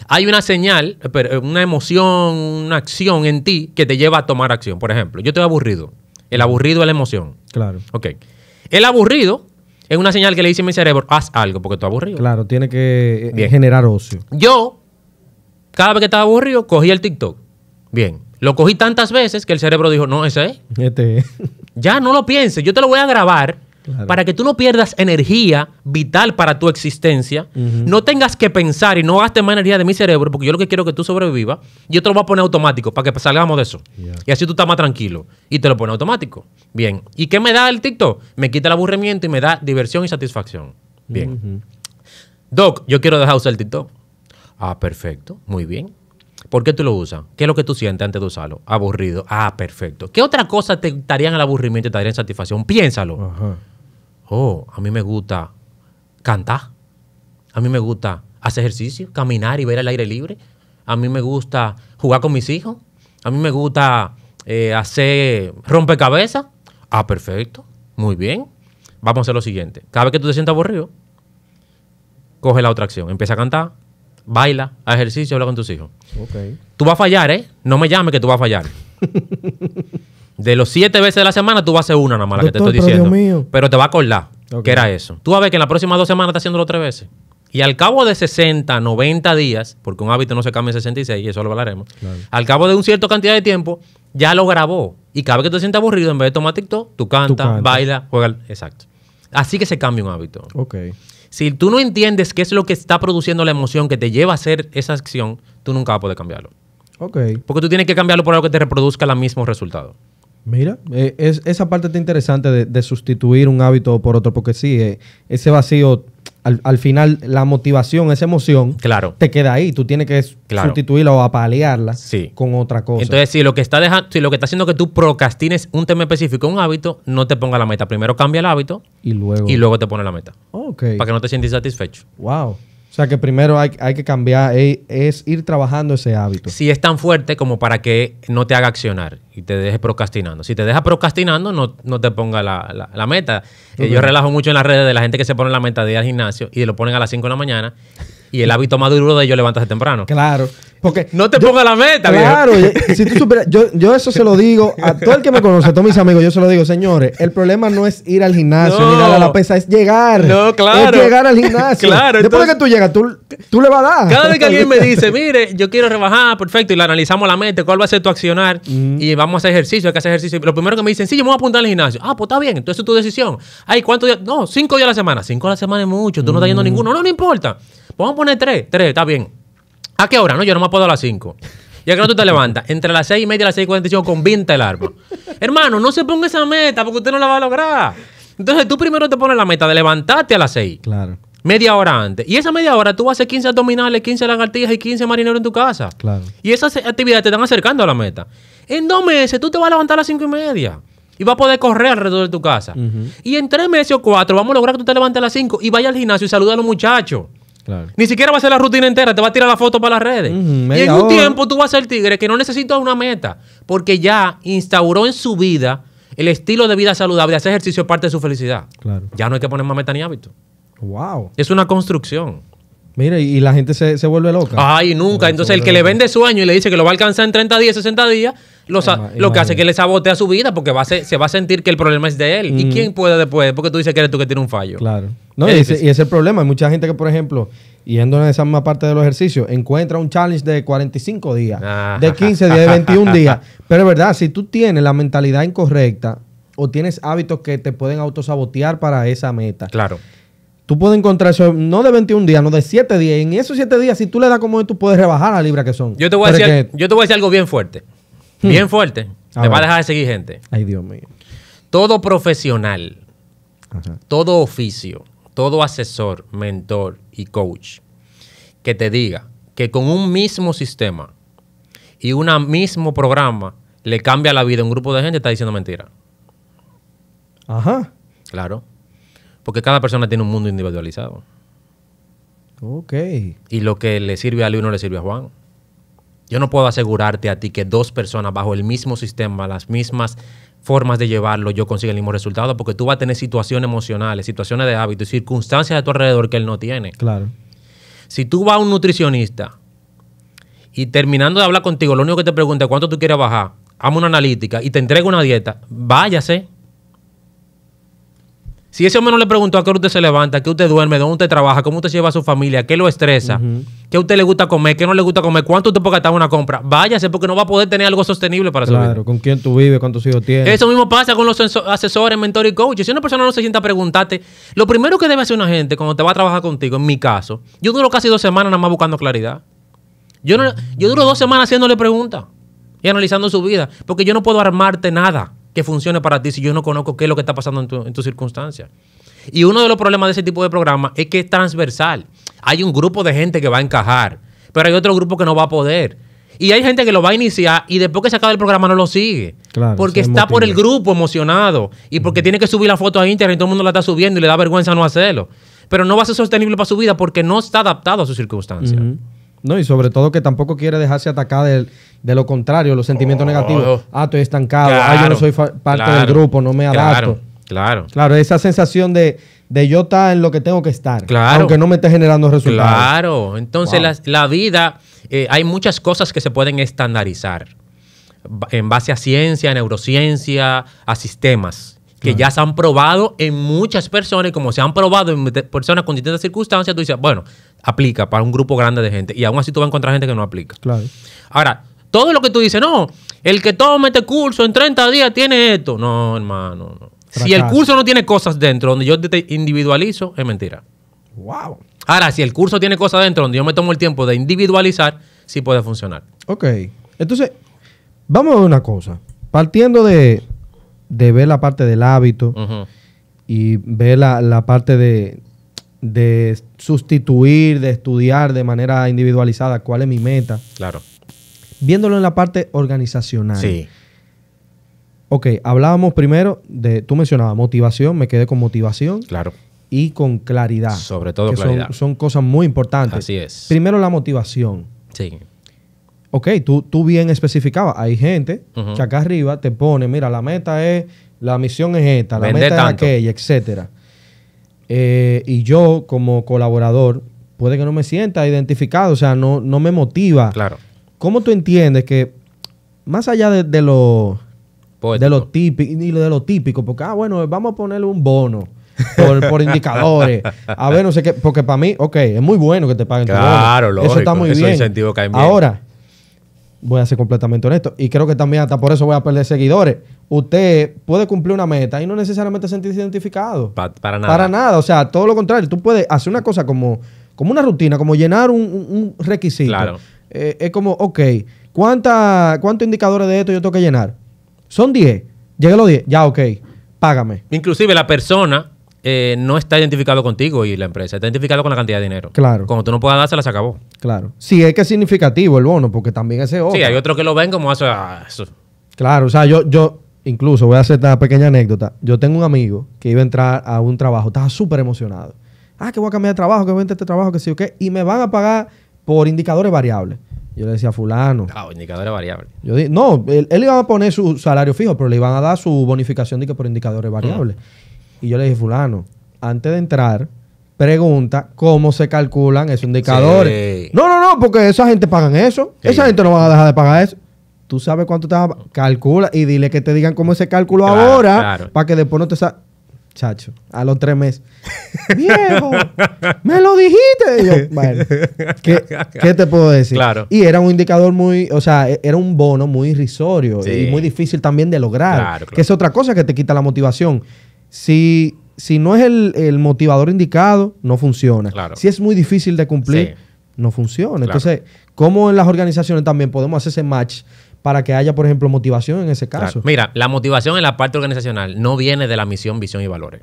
[SPEAKER 1] hay una señal, eh, una emoción, una acción en ti que te lleva a tomar acción. Por ejemplo, yo estoy aburrido. El aburrido es la emoción. Claro. Ok. El aburrido es una señal que le dice a mi cerebro, haz algo porque estoy aburrido.
[SPEAKER 2] Claro, tiene que eh, generar ocio.
[SPEAKER 1] Yo, cada vez que estaba aburrido, cogí el TikTok. Bien. Lo cogí tantas veces que el cerebro dijo, no, ese es. Este es. Ya no lo pienses, yo te lo voy a grabar para que tú no pierdas energía vital para tu existencia, no tengas que pensar y no gastes más energía de mi cerebro, porque yo lo que quiero es que tú sobrevivas, yo te lo voy a poner automático para que salgamos de eso. Y así tú estás más tranquilo. Y te lo pone automático. Bien. ¿Y qué me da el TikTok? Me quita el aburrimiento y me da diversión y satisfacción. Bien. Doc, yo quiero dejar usar el TikTok. Ah, perfecto. Muy bien. ¿Por qué tú lo usas? ¿Qué es lo que tú sientes antes de usarlo? Aburrido. Ah, perfecto. ¿Qué otra cosa te darían el aburrimiento y te en satisfacción? Piénsalo. Ajá oh, a mí me gusta cantar, a mí me gusta hacer ejercicio, caminar y ver el aire libre, a mí me gusta jugar con mis hijos, a mí me gusta eh, hacer rompecabezas. Ah, perfecto, muy bien. Vamos a hacer lo siguiente. Cada vez que tú te sientas aburrido, coge la otra acción, empieza a cantar, baila, a ejercicio, habla con tus hijos. Okay. Tú vas a fallar, ¿eh? No me llames que tú vas a fallar. De los siete veces de la semana, tú vas a hacer una nada más, la que te estoy diciendo. Pero te va a acordar que era eso. Tú vas a ver que en las próximas dos semanas estás haciéndolo tres veces. Y al cabo de 60, 90 días, porque un hábito no se cambia en 66, y eso lo hablaremos, al cabo de un cierto cantidad de tiempo, ya lo grabó. Y cada vez que te sientas aburrido, en vez de tomar TikTok, tú cantas, bailas, juegas. Exacto. Así que se cambia un hábito. Ok. Si tú no entiendes qué es lo que está produciendo la emoción que te lleva a hacer esa acción, tú nunca vas a poder cambiarlo. Ok. Porque tú tienes que cambiarlo por algo que te reproduzca el mismo resultado.
[SPEAKER 2] Mira, eh, es, esa parte está interesante de, sustituir un hábito por otro, porque sí, eh, ese vacío, al, final, la motivación, esa emoción, claro. te queda ahí. Tú tienes que sustituirla o apalearla con otra cosa. Entonces,
[SPEAKER 1] si lo que está dejando, si lo que está haciendo que tú procrastines un tema específico, un hábito, no te ponga la meta. Primero cambia el hábito y luego, y luego te pone la meta. Okay. Para que no te sientas satisfecho.
[SPEAKER 2] Wow. O sea que primero hay, que cambiar, es, ir trabajando ese hábito.
[SPEAKER 1] Si es tan fuerte como para que no te haga accionar y te deje procrastinando. Si te deja procrastinando, no, no te ponga la, meta. yo relajo mucho en las redes de la gente que se pone la meta de ir al gimnasio y lo ponen a las 5 de la mañana y el hábito más duro de ellos levantarse temprano.
[SPEAKER 2] Claro no te pongas la meta, Claro, yo, eso se lo digo a todo el que me conoce, a todos mis amigos, yo se lo digo, señores, el problema no es ir al gimnasio a la pesa, es llegar. No, claro. Es llegar al gimnasio. claro. Después de que tú llegas, tú, le vas a dar. Cada vez que alguien me
[SPEAKER 1] dice, mire, yo quiero rebajar, perfecto, y la analizamos la meta, cuál va a ser tu accionar, y vamos a hacer ejercicio, hay que hacer ejercicio. Lo primero que me dicen, sí, yo me voy a apuntar al gimnasio. Ah, pues está bien, entonces es tu decisión. Ay, ¿cuántos días? No, cinco días a la semana. Cinco a la semana es mucho, tú no estás yendo ninguno. No, no importa. Vamos a poner tres. Tres, está bien ¿A qué hora? No, yo no me puedo a las 5. Ya que no tú te levantas, entre las 6 y media y las 6 y 45 el arma. Hermano, no se ponga esa meta porque usted no la va a lograr. Entonces tú primero te pones la meta de levantarte a las 6. Claro. Media hora antes. Y esa media hora tú vas a hacer 15 abdominales, 15 lagartijas y 15 marineros en tu casa. Claro. Y esas actividades te están acercando a la meta. En dos meses tú te vas a levantar a las 5 y media. Y vas a poder correr alrededor de tu casa. Y en tres meses o cuatro vamos a lograr que tú te levantes a las 5 y vayas al gimnasio y saludes a los muchachos. Ni siquiera va a hacer la rutina entera, te va a tirar la foto para las redes. y
[SPEAKER 2] en un tiempo
[SPEAKER 1] tú vas a ser tigre que no necesita una meta, porque ya instauró en su vida el estilo de vida saludable, hacer ejercicio es parte de su felicidad. Ya no hay que poner más meta ni hábito. Wow. Es una construcción.
[SPEAKER 2] Mira, y la gente se, vuelve loca.
[SPEAKER 1] Ay, nunca. Entonces, el que le vende sueño y le dice que lo va a alcanzar en 30 días, 60 días, lo, que hace que le sabotea su vida porque va se va a sentir que el problema es de él. ¿Y mm. quién puede después? Porque tú dices que eres tú que tiene un fallo.
[SPEAKER 2] Claro. No, y, ese, es el problema. Hay mucha gente que, por ejemplo, yendo a esa misma parte de los ejercicios, encuentra un challenge de 45 días, ah. de 15 días, de 21 días. Pero es verdad, si tú tienes la mentalidad incorrecta o tienes hábitos que te pueden autosabotear para esa meta. Claro. Tú puedes encontrar eso no de 21 días, no de 7 días. Y en esos 7 días, si tú le das como tú puedes rebajar la libra que son. Yo te voy a, decir,
[SPEAKER 1] yo te voy a decir algo bien fuerte. Hmm. Bien fuerte. Te va a dejar de seguir gente. Ay, Dios mío. Todo profesional, todo oficio, todo asesor, mentor y coach que te diga que con un mismo sistema y un mismo programa le cambia la vida a un grupo de gente está diciendo mentira. Ajá. Claro. Porque cada persona tiene un mundo individualizado. Ok. Y lo que le sirve a Luis no le sirve a Juan. Yo no puedo asegurarte a ti que dos personas bajo el mismo sistema, las mismas formas de llevarlo, yo consiga el mismo resultado, porque tú vas a tener situaciones emocionales, situaciones de hábito, circunstancias a tu alrededor que él no tiene. Claro. Si tú vas a un nutricionista y terminando de hablar contigo, lo único que te pregunta es cuánto tú quieres bajar, hazme una analítica y te entrega una dieta, váyase. Si ese hombre no le preguntó a qué hora usted se levanta, a qué usted duerme, dónde usted trabaja, cómo usted lleva a su familia, qué lo estresa qué a usted le gusta comer, qué no le gusta comer, cuánto usted puede gastar una compra. Váyase porque no va a poder tener algo sostenible para su vida. Claro,
[SPEAKER 2] con quién tú vives, cuántos hijos tienes. Eso
[SPEAKER 1] mismo pasa con los asesores, mentores y coaches. Si una persona no se sienta a preguntarte, lo primero que debe hacer una gente cuando te va a trabajar contigo, en mi caso, yo duro casi dos semanas nada más buscando claridad. Yo, yo duro dos semanas haciéndole preguntas y analizando su vida, porque yo no puedo armarte nada que funcione para ti si yo no conozco qué es lo que está pasando en tu, en tu circunstancia. Y uno de los problemas de ese tipo de programa es que es transversal hay un grupo de gente que va a encajar, pero hay otro grupo que no va a poder. Y hay gente que lo va a iniciar y después que se acaba el programa no lo sigue.
[SPEAKER 2] porque está por el
[SPEAKER 1] grupo emocionado y porque tiene que subir la foto a internet y todo el mundo la está subiendo y le da vergüenza no hacerlo. Pero no va a ser sostenible para su vida porque no está adaptado a sus circunstancias.
[SPEAKER 2] No, y sobre todo que tampoco quiere dejarse atacar de, lo contrario, los sentimientos oh. negativos. Ah, estoy estancado. ah, yo no soy parte del grupo, no me adapto. claro. Claro, esa sensación de, de yo estar en lo que tengo que estar. Claro. Aunque no me esté generando resultados.
[SPEAKER 1] Claro. Entonces, la, vida, eh, hay muchas cosas que se pueden estandarizar en base a ciencia, a neurociencia, a sistemas que ya se han probado en muchas personas y como se han probado en personas con distintas circunstancias, tú dices, bueno, aplica para un grupo grande de gente y aún así tú vas a encontrar gente que no aplica. Claro. Ahora, todo lo que tú dices, no, el que tome este curso en 30 días tiene esto. No, hermano, no. Si el curso no tiene cosas dentro donde yo te individualizo, es mentira. Wow. Ahora, si el curso tiene cosas dentro donde yo me tomo el tiempo de individualizar, sí puede funcionar.
[SPEAKER 2] Ok. Entonces, vamos a ver una cosa. Partiendo de, ver la parte del hábito y ver la, parte de, de sustituir, de estudiar de manera individualizada cuál es mi meta. Claro. Viéndolo en la parte organizacional. Sí Ok, hablábamos primero de, tú mencionabas motivación, me quedé con motivación. Claro. Y con claridad. Sobre todo claridad. Son, cosas muy importantes. Así es. Primero la motivación. Sí. Ok, tú, tú bien especificabas. Hay gente que acá arriba te pone, mira, la meta es, la misión es esta, la meta es aquella, etcétera. Eh, y yo, como colaborador, puede que no me sienta identificado, o sea, no, no me motiva. Claro. ¿Cómo tú entiendes que, más allá de, de lo de lo típico, y de lo típico, porque, ah, bueno, vamos a ponerle un bono. Por, indicadores. A ver, no sé qué. Porque para mí, ok, es muy bueno que te paguen claro, Eso está muy eso Incentivo cae bien. Ahora, voy a ser completamente honesto. Y creo que también hasta por eso voy a perder seguidores. Usted puede cumplir una meta y no necesariamente sentirse identificado. para nada. Para nada. O sea, todo lo contrario. Tú puedes hacer una cosa como, como una rutina, como llenar un, requisito. Eh, es como, ok, ¿cuántos indicadores de esto yo tengo que llenar? Son 10. llega los 10. Ya, ok. Págame.
[SPEAKER 1] Inclusive la persona eh, no está identificado contigo y la empresa, está identificado con la cantidad de dinero. Claro. Cuando tú no puedas dar, se acabó.
[SPEAKER 2] Claro. Sí, es que es significativo el bono, porque también ese otro. Sí, hay
[SPEAKER 1] otros que lo ven como ah, eso,
[SPEAKER 2] Claro, o sea, yo, yo incluso voy a hacer esta pequeña anécdota. Yo tengo un amigo que iba a entrar a un trabajo, estaba súper emocionado. Ah, que voy a cambiar de trabajo, que voy a entrar a este trabajo, que sí o qué. Y me van a pagar por indicadores variables. Yo le decía a fulano. Claro,
[SPEAKER 1] ah, indicadores variables.
[SPEAKER 2] Yo dije, no, él, él, iba a poner su salario fijo, pero le iban a dar su bonificación de que por indicadores mm. variables. Y yo le dije, fulano, antes de entrar, pregunta cómo se calculan esos indicadores. No, no, no, porque esa gente pagan eso. Esa gente no va a dejar de pagar eso. Tú sabes cuánto te vas a... Calcula y dile que te digan cómo se ese cálculo ahora para que después no te... salga. Chacho, a los tres meses. ¡Viejo! ¡Me lo dijiste! ¿qué, te puedo decir? Claro. Y era un indicador muy, o sea, e, era un bono muy irrisorio y muy difícil también de lograr. Que es otra cosa que te quita la motivación. Si, si no es el, motivador indicado, no funciona. Claro. Si es muy difícil de cumplir, no funciona. Entonces, ¿cómo en las organizaciones también podemos hacer ese match? para que haya, por ejemplo, motivación en ese caso. Mira,
[SPEAKER 1] la motivación en la parte organizacional no viene de la misión, visión y valores.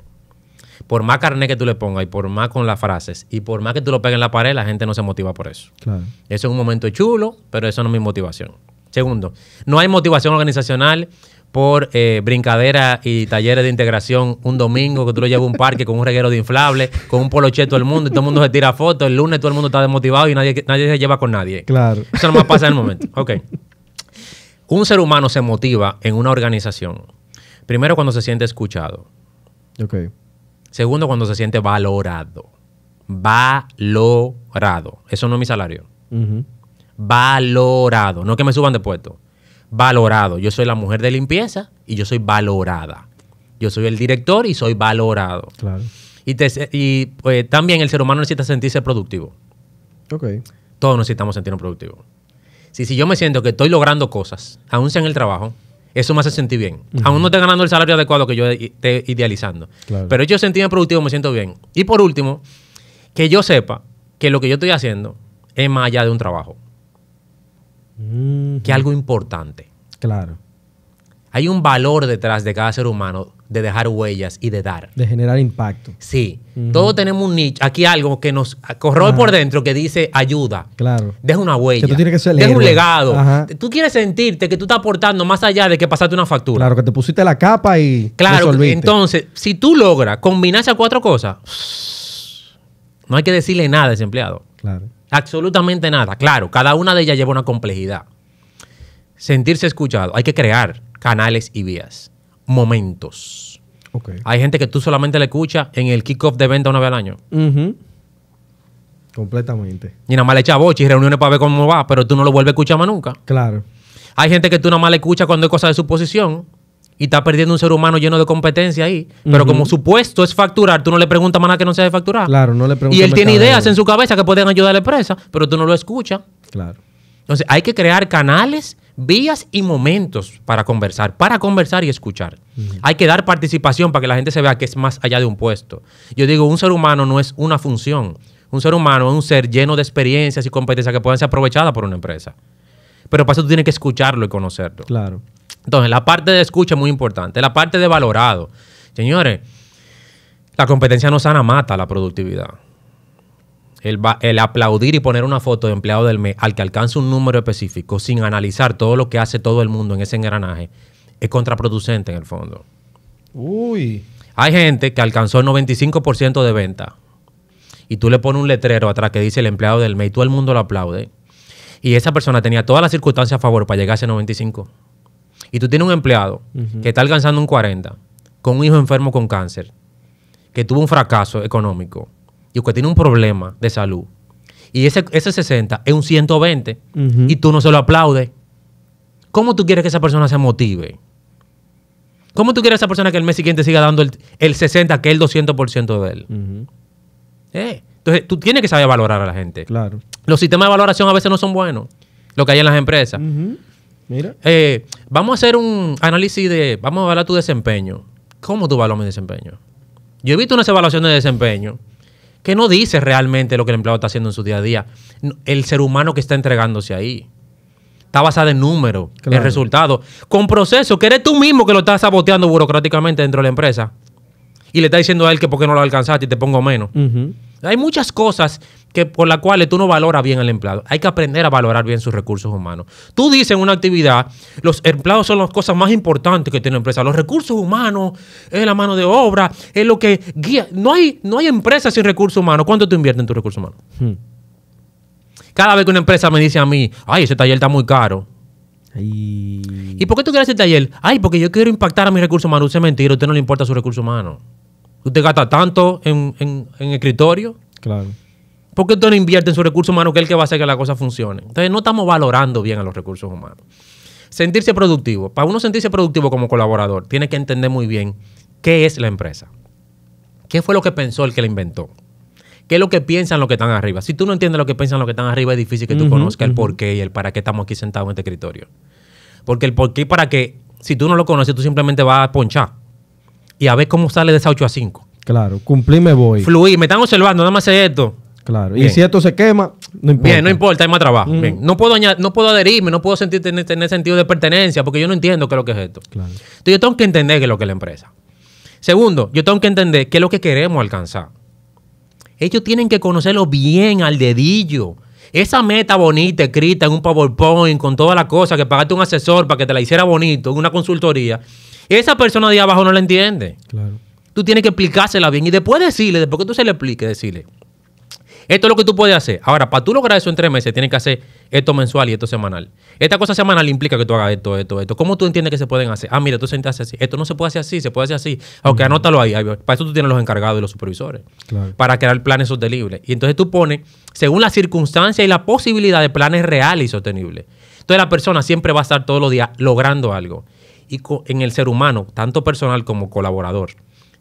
[SPEAKER 1] Por más carnet que tú le pongas y por más con las frases y por más que tú lo pegues en la pared, la gente no se motiva por eso. Eso es un momento chulo, pero eso no es mi motivación. Segundo, no hay motivación organizacional por eh, brincaderas y talleres de integración un domingo que tú lo llevas a un parque con un reguero de inflable, con un polocheto todo el mundo y todo el mundo se tira fotos, el lunes todo el mundo está desmotivado y nadie, nadie se lleva con nadie. Claro.
[SPEAKER 2] Eso no pasa en el momento.
[SPEAKER 1] Ok. Un ser humano se motiva en una organización. Primero, cuando se siente escuchado. Segundo, cuando se siente valorado. Valorado. Eso no es mi salario. Valorado. No que me suban de puesto. Valorado. Yo soy la mujer de limpieza y yo soy valorada. Yo soy el director y soy valorado. Claro. Y, pues, también el ser humano necesita sentirse productivo. Ok. Todos necesitamos sentirnos productivos. Si, yo me siento que estoy logrando cosas, aún sea en el trabajo, eso me hace sentir bien. Aún no estoy ganando el salario adecuado que yo esté idealizando. Pero yo sentirme productivo, me siento bien. Y por último, que yo sepa que lo que yo estoy haciendo es más allá de un trabajo. Que algo importante. Claro. Hay un valor detrás de cada ser humano de dejar huellas y de dar.
[SPEAKER 2] De generar impacto. Sí. Todos
[SPEAKER 1] tenemos un nicho. Aquí algo que nos corroe por dentro que dice ayuda. Claro. Deja una huella. Que tú que ser Deja un legado. Tú quieres sentirte que tú estás aportando más allá de que pasaste una factura. Claro,
[SPEAKER 2] que te pusiste la capa y. Claro. Entonces,
[SPEAKER 1] si tú logras combinar esas cuatro cosas, no hay que decirle nada a ese empleado. Claro. Absolutamente nada. Claro, cada una de ellas lleva una complejidad. Sentirse escuchado. Hay que crear canales y vías. Momentos. Hay gente que tú solamente le escuchas en el kickoff de venta una vez al año.
[SPEAKER 2] Completamente.
[SPEAKER 1] Y nada más le echa boches y reuniones para ver cómo va, pero tú no lo vuelves a escuchar más nunca. Claro. Hay gente que tú nada más le escuchas cuando hay cosas de su posición y está perdiendo un ser humano lleno de competencia ahí. Pero como supuesto es facturar, tú no le preguntas más nada que no sea de facturar.
[SPEAKER 2] Claro, no le preguntas. Y él tiene ideas
[SPEAKER 1] en su cabeza que pueden ayudar a la empresa, pero tú no lo escuchas. Claro. Entonces, hay que crear canales vías y momentos para conversar, para conversar y escuchar. Hay que dar participación para que la gente se vea que es más allá de un puesto. Yo digo, un ser humano no es una función. Un ser humano es un ser lleno de experiencias y competencias que pueden ser aprovechadas por una empresa. Pero para eso tú tienes que escucharlo y conocerlo. Claro. Entonces, la parte de escucha es muy importante. La parte de valorado. Señores, la competencia no sana mata la productividad el, aplaudir y poner una foto de empleado del mes al que alcanza un número específico sin analizar todo lo que hace todo el mundo en ese engranaje es contraproducente en el fondo.
[SPEAKER 2] Uy.
[SPEAKER 1] Hay gente que alcanzó el 95% de venta y tú le pones un letrero atrás que dice el empleado del mes y todo el mundo lo aplaude. Y esa persona tenía todas las circunstancias a favor para llegar a ese 95. Y tú tienes un empleado que está alcanzando un 40, con un hijo enfermo con cáncer, que tuvo un fracaso económico, y usted tiene un problema de salud y ese, ese 60 es un 120 y tú no se lo aplaudes, ¿cómo tú quieres que esa persona se motive? ¿Cómo tú quieres a esa persona que el mes siguiente siga dando el, 60, que es el 200% de él? Eh, entonces, tú tienes que saber valorar a la gente. Claro. Los sistemas de valoración a veces no son buenos, lo que hay en las empresas. Mira. Eh, vamos a hacer un análisis de, vamos a evaluar tu desempeño. ¿Cómo tú valoras mi desempeño? Yo he visto unas evaluaciones de desempeño que no dice realmente lo que el empleado está haciendo en su día a día. El ser humano que está entregándose ahí. Está basado en números, en resultados, con procesos que eres tú mismo que lo estás saboteando burocráticamente dentro de la empresa. Y le estás diciendo a él que ¿por qué no lo alcanzaste y te pongo menos. Hay muchas cosas que por las cuales tú no valoras bien al empleado. Hay que aprender a valorar bien sus recursos humanos. Tú dices en una actividad, los empleados son las cosas más importantes que tiene la empresa. Los recursos humanos es la mano de obra, es lo que guía. No hay, no hay empresa sin recursos humanos. ¿Cuánto tú inviertes en tus recursos humanos? Hmm. Cada vez que una empresa me dice a mí, ay, ese taller está muy caro. ¿Y por qué tú quieres ese taller? Ay, porque yo quiero impactar a mis recursos humanos. Usted es mentira, a usted no le importa su recurso humano. ¿Usted gasta tanto en, escritorio. Claro. ¿Por qué usted no invierte en su recurso humano? que es el que va a hacer que la cosa funcione? Entonces, no estamos valorando bien a los recursos humanos. Sentirse productivo. Para uno sentirse productivo como colaborador, tiene que entender muy bien qué es la empresa. ¿Qué fue lo que pensó el que la inventó? ¿Qué es lo que piensan los que están arriba? Si tú no entiendes lo que piensan los que están arriba, es difícil que tú conozcas el por qué y el para qué estamos aquí sentados en este escritorio. Porque el por qué y para qué, si tú no lo conoces, tú simplemente vas a ponchar y a ver cómo sale de esa 8 a 5.
[SPEAKER 2] Claro, cumplí, me voy. Fluir,
[SPEAKER 1] me están observando, nada más hacer esto.
[SPEAKER 2] Claro, y si esto se quema, no importa. Bien, no
[SPEAKER 1] importa, hay más trabajo. No, puedo no puedo adherirme, no puedo sentir tener, tener, sentido de pertenencia, porque yo no entiendo qué es lo que es esto. Claro. Entonces, yo tengo que entender qué es lo que es la empresa. Segundo, yo tengo que entender qué es lo que queremos alcanzar. Ellos tienen que conocerlo bien al dedillo esa meta bonita escrita en un PowerPoint con todas las cosas que pagaste un asesor para que te la hiciera bonito, en una consultoría, esa persona de abajo no la entiende. Claro. Tú tienes que explicársela bien y después decirle, después que tú se le expliques, decirle, esto es lo que tú puedes hacer. Ahora, para tú lograr eso en tres meses, tienes que hacer esto mensual y esto semanal. Esta cosa semanal implica que tú hagas esto, esto, esto. ¿Cómo tú entiendes que se pueden hacer? Ah, mira, tú sentás así. Esto no se puede hacer así, se puede hacer así. Aunque anótalo ahí. Para eso tú tienes los encargados y los supervisores. Para crear planes sostenibles. Y entonces tú pones, según las circunstancias y la posibilidad de planes reales y sostenibles. Entonces la persona siempre va a estar todos los días logrando algo. Y en el ser humano, tanto personal como colaborador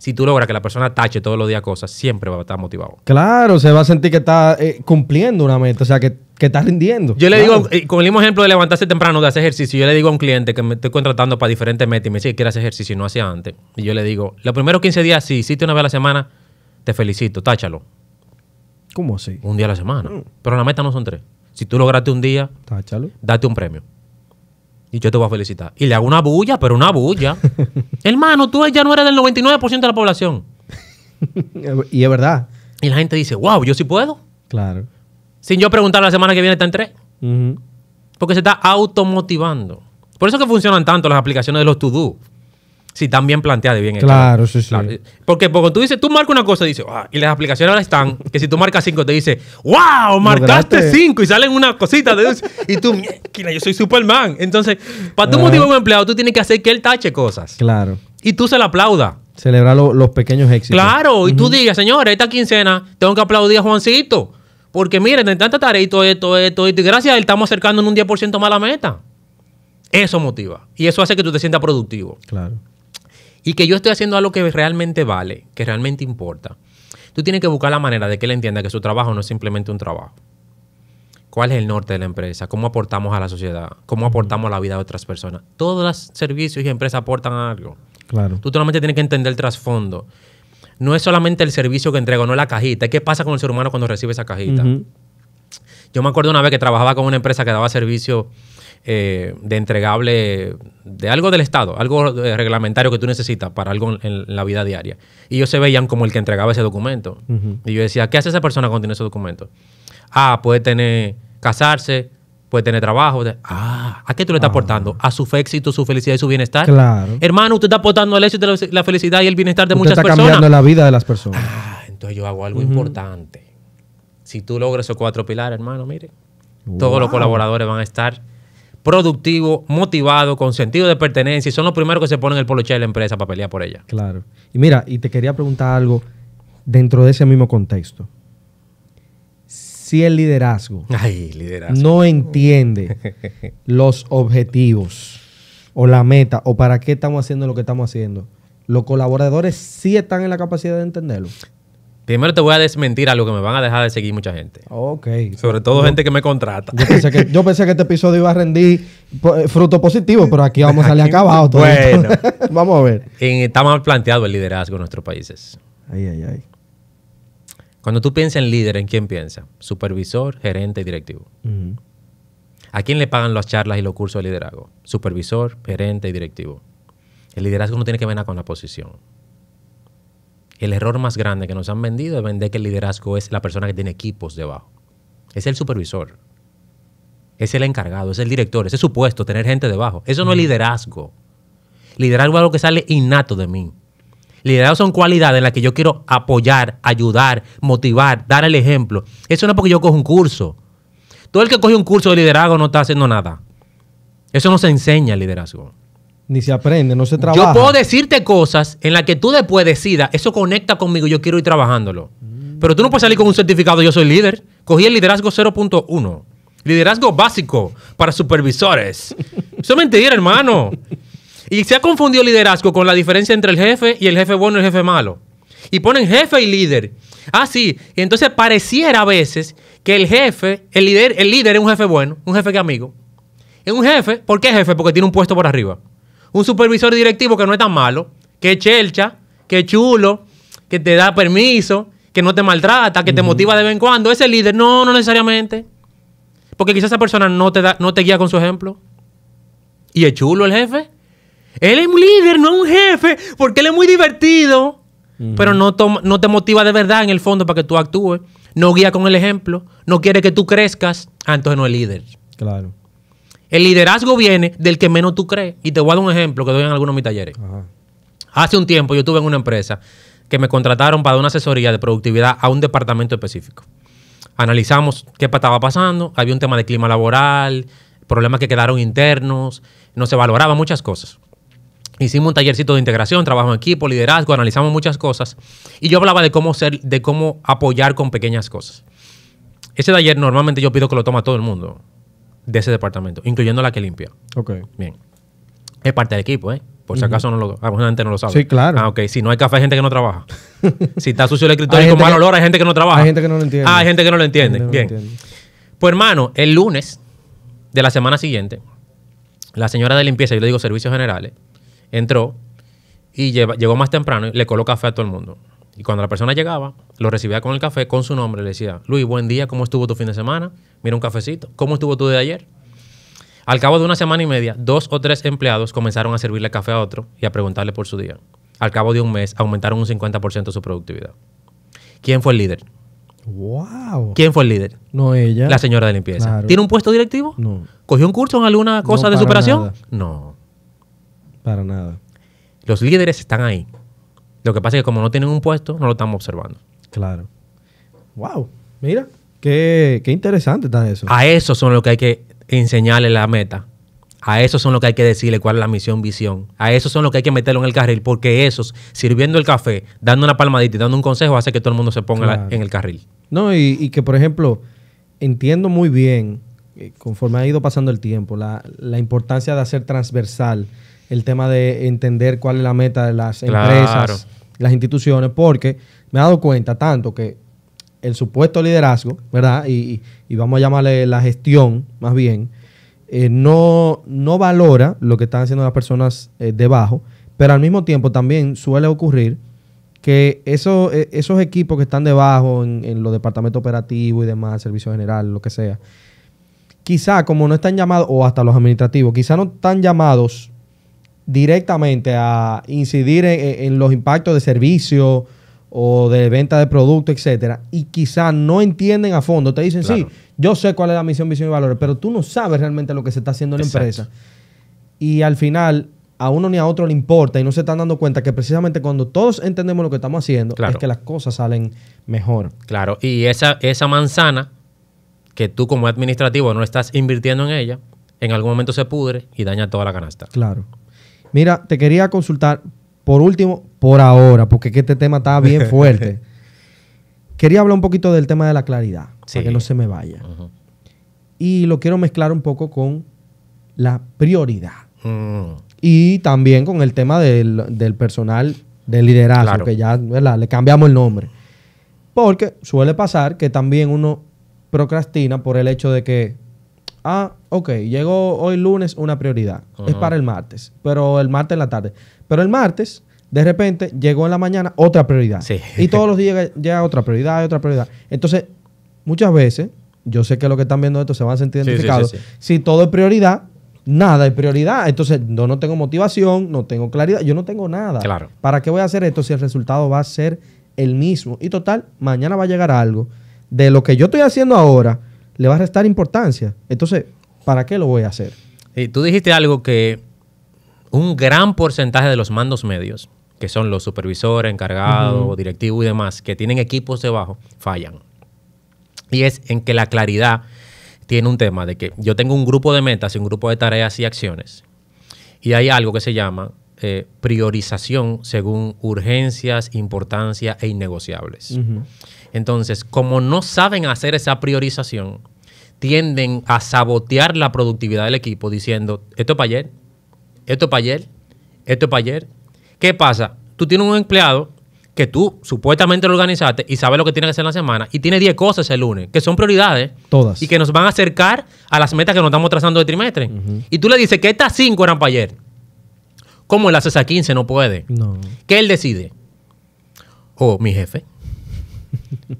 [SPEAKER 1] si tú logras que la persona tache todos los días cosas, siempre va a estar
[SPEAKER 2] motivado. Claro, se va a sentir que está eh, cumpliendo una meta, o sea, que, que está rindiendo. Yo le digo,
[SPEAKER 1] eh, con el mismo ejemplo de levantarse temprano, de hacer ejercicio, yo le digo a un cliente que me estoy contratando para diferentes metas y me dice que quiere hacer ejercicio y no hacía antes. Y yo le digo, los primeros 15 días, si hiciste una vez a la semana, te felicito, táchalo. ¿Cómo así? Un día a la semana. Mm. Pero la meta no son tres. Si tú lograste un día, táchalo. Date un premio. Y yo te voy a felicitar. Y le hago una bulla, pero una bulla. Hermano, tú ya no eres del 99% de la población.
[SPEAKER 2] y es verdad.
[SPEAKER 1] Y la gente dice, wow, yo sí puedo. Claro. Sin yo preguntar la semana que viene está en tres. Porque se está automotivando. Por eso que funcionan tanto las aplicaciones de los to-do. Si están bien planteadas y bien hechas. Claro, sí, sí. Porque, porque tú dices, tú marcas una cosa y dices, ah", y las aplicaciones ahora están, que si tú marcas cinco, te dice, wow, marcaste cinco, y salen unas cositas, y tú, mierda, yo soy Superman. Entonces, para tu motivo de un empleado, tú tienes que hacer que él tache cosas. Claro. Y tú se la aplaudas.
[SPEAKER 2] Celebrar los pequeños éxitos. Claro, y tú
[SPEAKER 1] digas, señores, esta quincena tengo que aplaudir a Juancito. Porque miren, de tanta tarea, esto, esto, esto, esto, y gracias a él estamos acercando en un 10% más a la meta. Eso motiva. Y eso hace que tú te sientas productivo. Claro y que yo estoy haciendo algo que realmente vale, que realmente importa, tú tienes que buscar la manera de que él entienda que su trabajo no es simplemente un trabajo. ¿Cuál es el norte de la empresa? ¿Cómo aportamos a la sociedad? ¿Cómo aportamos a la vida de otras personas? Todos los servicios y empresas aportan algo. Claro. Tú solamente tienes que entender el trasfondo. No es solamente el servicio que entrego, no es la cajita. ¿Qué pasa con el ser humano cuando recibe esa cajita? Yo me acuerdo una vez que trabajaba con una empresa que daba servicio eh, de entregable, de algo del Estado, algo eh, reglamentario que tú necesitas para algo en, la vida diaria. Y ellos se veían como el que entregaba ese documento. Y yo decía, ¿qué hace esa persona cuando tiene ese documento? Ah, puede tener, casarse, puede tener trabajo. Ah, ¿a qué tú le estás ah. aportando? ¿A su éxito, su felicidad y su bienestar? Claro. Hermano, usted está aportando al éxito, la felicidad y el bienestar de muchas personas. Está cambiando
[SPEAKER 2] la vida de las personas. Ah,
[SPEAKER 1] entonces yo hago algo importante. Si tú logras esos cuatro pilares, hermano, mire, todos los colaboradores van a estar productivo, motivado, con sentido de pertenencia y son los primeros que se ponen el poloche de la empresa para pelear por ella.
[SPEAKER 2] Claro. Y mira, y te quería preguntar algo dentro de ese mismo contexto. Si el liderazgo, liderazgo. no entiende los objetivos o la meta o para qué estamos haciendo lo que estamos haciendo, los colaboradores sí están en la capacidad de entenderlo.
[SPEAKER 1] Primero te voy a desmentir algo que me van a dejar de seguir mucha gente. Ok. Sobre todo gente que me contrata.
[SPEAKER 2] Yo pensé que, este episodio iba a rendir eh, fruto positivo, pero aquí vamos a salir acabados. Bueno. vamos a ver.
[SPEAKER 1] está mal planteado el liderazgo en nuestros países. Ay, ay, ay. Cuando tú piensas en líder, ¿en quién piensa? Supervisor, gerente y directivo. ¿A quién le pagan las charlas y los cursos de liderazgo? Supervisor, gerente y directivo. El liderazgo no tiene que ver nada con la posición el error más grande que nos han vendido es vender que el liderazgo es la persona que tiene equipos debajo. Es el supervisor. Es el encargado, es el director, ese es supuesto, tener gente debajo. Eso no es liderazgo. Liderazgo es algo que sale innato de mí. Liderazgo son cualidades en las que yo quiero apoyar, ayudar, motivar, dar el ejemplo. Eso no es porque yo cojo un curso. Todo el que coge un curso de liderazgo no está haciendo nada. Eso no se enseña el liderazgo
[SPEAKER 2] ni se aprende, no se trabaja. Yo puedo
[SPEAKER 1] decirte cosas en las que tú después decidas, eso conecta conmigo, yo quiero ir trabajándolo. Pero tú no puedes salir con un certificado, yo soy líder. Cogí el liderazgo 0.1. Liderazgo básico para supervisores. Eso es mentira, hermano. Y se ha confundido liderazgo con la diferencia entre el jefe y el jefe bueno y el jefe malo. Y ponen jefe y líder. Ah, sí. Y entonces pareciera a veces que el jefe, el líder, el líder es un jefe bueno, un jefe que amigo. Es un jefe, ¿por qué jefe? Porque tiene un puesto por arriba un supervisor directivo que no es tan malo, que es chelcha, que es chulo, que te da permiso, que no te maltrata, que te motiva de vez en cuando. ¿Es el líder? No, no necesariamente. Porque quizás esa persona no te, da, no te guía con su ejemplo. ¿Y es chulo el jefe? Él es un líder, no un jefe, porque él es muy divertido. Pero no, no te motiva de verdad en el fondo para que tú actúes. No guía con el ejemplo. No quiere que tú crezcas. Ah, entonces no es líder. Claro. El liderazgo viene del que menos tú crees. Y te voy a dar un ejemplo que doy en algunos de mis talleres. Hace un tiempo yo estuve en una empresa que me contrataron para una asesoría de productividad a un departamento específico. Analizamos qué estaba pasando, había un tema de clima laboral, problemas que quedaron internos, no se valoraban muchas cosas. Hicimos un tallercito de integración, trabajo en equipo, liderazgo, analizamos muchas cosas y yo hablaba de cómo ser, de cómo apoyar con pequeñas cosas. Ese taller normalmente yo pido que lo toma todo el mundo de ese departamento, incluyendo la que limpia.
[SPEAKER 2] Ok. Bien.
[SPEAKER 1] Es parte del equipo, ¿eh? Por si acaso no lo, ah, no lo sabe. Sí, claro. Ah, ok. Si no hay café, hay gente que no trabaja. si está sucio el escritorio con mal olor, hay gente que no trabaja. Hay gente que no lo entiende. Ah, hay gente que no lo entiende. Bien. Pues hermano, el lunes de la semana siguiente, la señora de limpieza, yo le digo servicios generales, entró y llegó más temprano y le coloca café a todo el mundo. Y cuando la persona llegaba, lo recibía con el café, con su nombre, le decía, Luis, buen día, ¿cómo estuvo tu fin de semana? Mira un cafecito, ¿cómo estuvo tu de ayer? Al cabo de una semana y media, dos o tres empleados comenzaron a servirle café a otro y a preguntarle por su día. Al cabo de un mes, aumentaron un 50% su productividad. ¿Quién fue el líder? Wow. ¿Quién fue el líder? No ella. La señora de limpieza. ¿Tiene un puesto directivo? No. ¿Cogió un curso en alguna cosa de superación? No. Para nada. Los líderes están ahí lo que pasa es que como no tienen un puesto, no lo estamos observando. Claro.
[SPEAKER 2] Wow. Mira, qué, interesante está eso.
[SPEAKER 1] A eso son lo que hay que enseñarle la meta. A eso son lo que hay que decirle cuál es la misión, visión. A eso son lo que hay que meterlo en el carril, porque esos, sirviendo el café, dando una palmadita y dando un consejo, hace que todo el mundo se ponga en el carril.
[SPEAKER 2] No, y, que, por ejemplo, entiendo muy bien, eh, conforme ha ido pasando el tiempo, la, la importancia de hacer transversal el tema de entender cuál es la meta de las empresas, las instituciones, porque me he dado cuenta tanto que el supuesto liderazgo, ¿verdad? Y, y vamos a llamarle la gestión, más bien, eh, no, no valora lo que están haciendo las personas eh, debajo, pero al mismo tiempo también suele ocurrir que eso, eh, esos equipos que están debajo en, en los departamentos operativos y demás, servicio general, lo que sea, quizá como no están llamados, o hasta los administrativos, quizá no están llamados directamente a incidir en, los impactos de servicio o de venta de producto, etcétera, y quizás no entienden a fondo. Te dicen, sí, yo sé cuál es la misión, visión y valores, pero tú no sabes realmente lo que se está haciendo en la empresa. Y al final, a uno ni a otro le importa y no se están dando cuenta que precisamente cuando todos entendemos lo que estamos haciendo, es que las cosas salen mejor.
[SPEAKER 1] Claro, y esa, esa manzana que tú como administrativo no estás invirtiendo en ella, en algún momento se pudre y daña toda la canasta.
[SPEAKER 2] Claro. Mira, te quería consultar, por último, por ahora, porque este tema está bien fuerte. quería hablar un poquito del tema de la claridad, para que no se me vaya. Y lo quiero mezclar un poco con la prioridad. Mm. Y también con el tema del, personal de liderazgo, que ya le cambiamos el nombre. Porque suele pasar que también uno procrastina por el hecho de que ah, ok, llegó hoy lunes una prioridad. Es para el martes, pero el martes en la tarde. Pero el martes, de repente, llegó en la mañana otra prioridad. Y todos los días llega, otra prioridad, otra prioridad. Entonces, muchas veces, yo sé que los que están viendo esto se van a sentir identificados. si todo es prioridad, nada es prioridad. Entonces, no, no tengo motivación, no tengo claridad, yo no tengo nada. Claro. ¿Para qué voy a hacer esto si el resultado va a ser el mismo? Y total, mañana va a llegar algo de lo que yo estoy haciendo ahora le va a restar importancia. Entonces, ¿para qué lo voy a hacer?
[SPEAKER 1] Y tú dijiste algo que un gran porcentaje de los mandos medios, que son los supervisores, encargados, directivos y demás, que tienen equipos debajo, fallan. Y es en que la claridad tiene un tema de que yo tengo un grupo de metas y un grupo de tareas y acciones. Y hay algo que se llama eh, priorización según urgencias, importancia e innegociables. Entonces, como no saben hacer esa priorización, tienden a sabotear la productividad del equipo diciendo, esto es para ayer, esto es para ayer, esto es para ayer. ¿Qué pasa? Tú tienes un empleado que tú supuestamente lo organizaste y sabes lo que tiene que hacer la semana y tiene 10 cosas el lunes, que son prioridades. Todas. Y que nos van a acercar a las metas que nos estamos trazando de trimestre. Y tú le dices que estas 5 eran para ayer. ¿Cómo él hace a 15? No puede. No. ¿Qué él decide? O oh, mi jefe,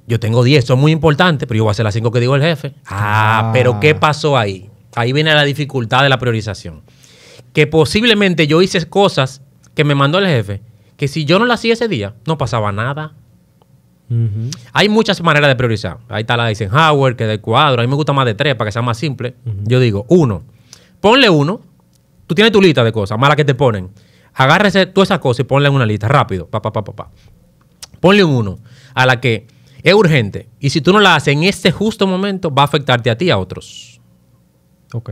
[SPEAKER 1] yo tengo 10, son muy importantes, pero yo voy a hacer las 5 que digo el jefe. Ah, pero ¿qué ah. pasó ahí? Ahí viene la dificultad de la priorización. Que posiblemente yo hice cosas que me mandó el jefe, que si yo no las hacía ese día, no pasaba nada. Hay muchas maneras de priorizar. Ahí está la de Eisenhower, que del cuadro. A mí me gusta más de tres para que sea más simple. Yo digo, uno, ponle uno. Tú tienes tu lista de cosas mala que te ponen. Agárrese tú esas cosas y ponle en una lista rápido. pa, pa, pa, pa. Ponle un 1 a la que es urgente y si tú no la haces en este justo momento va a afectarte a ti y a otros. Ok.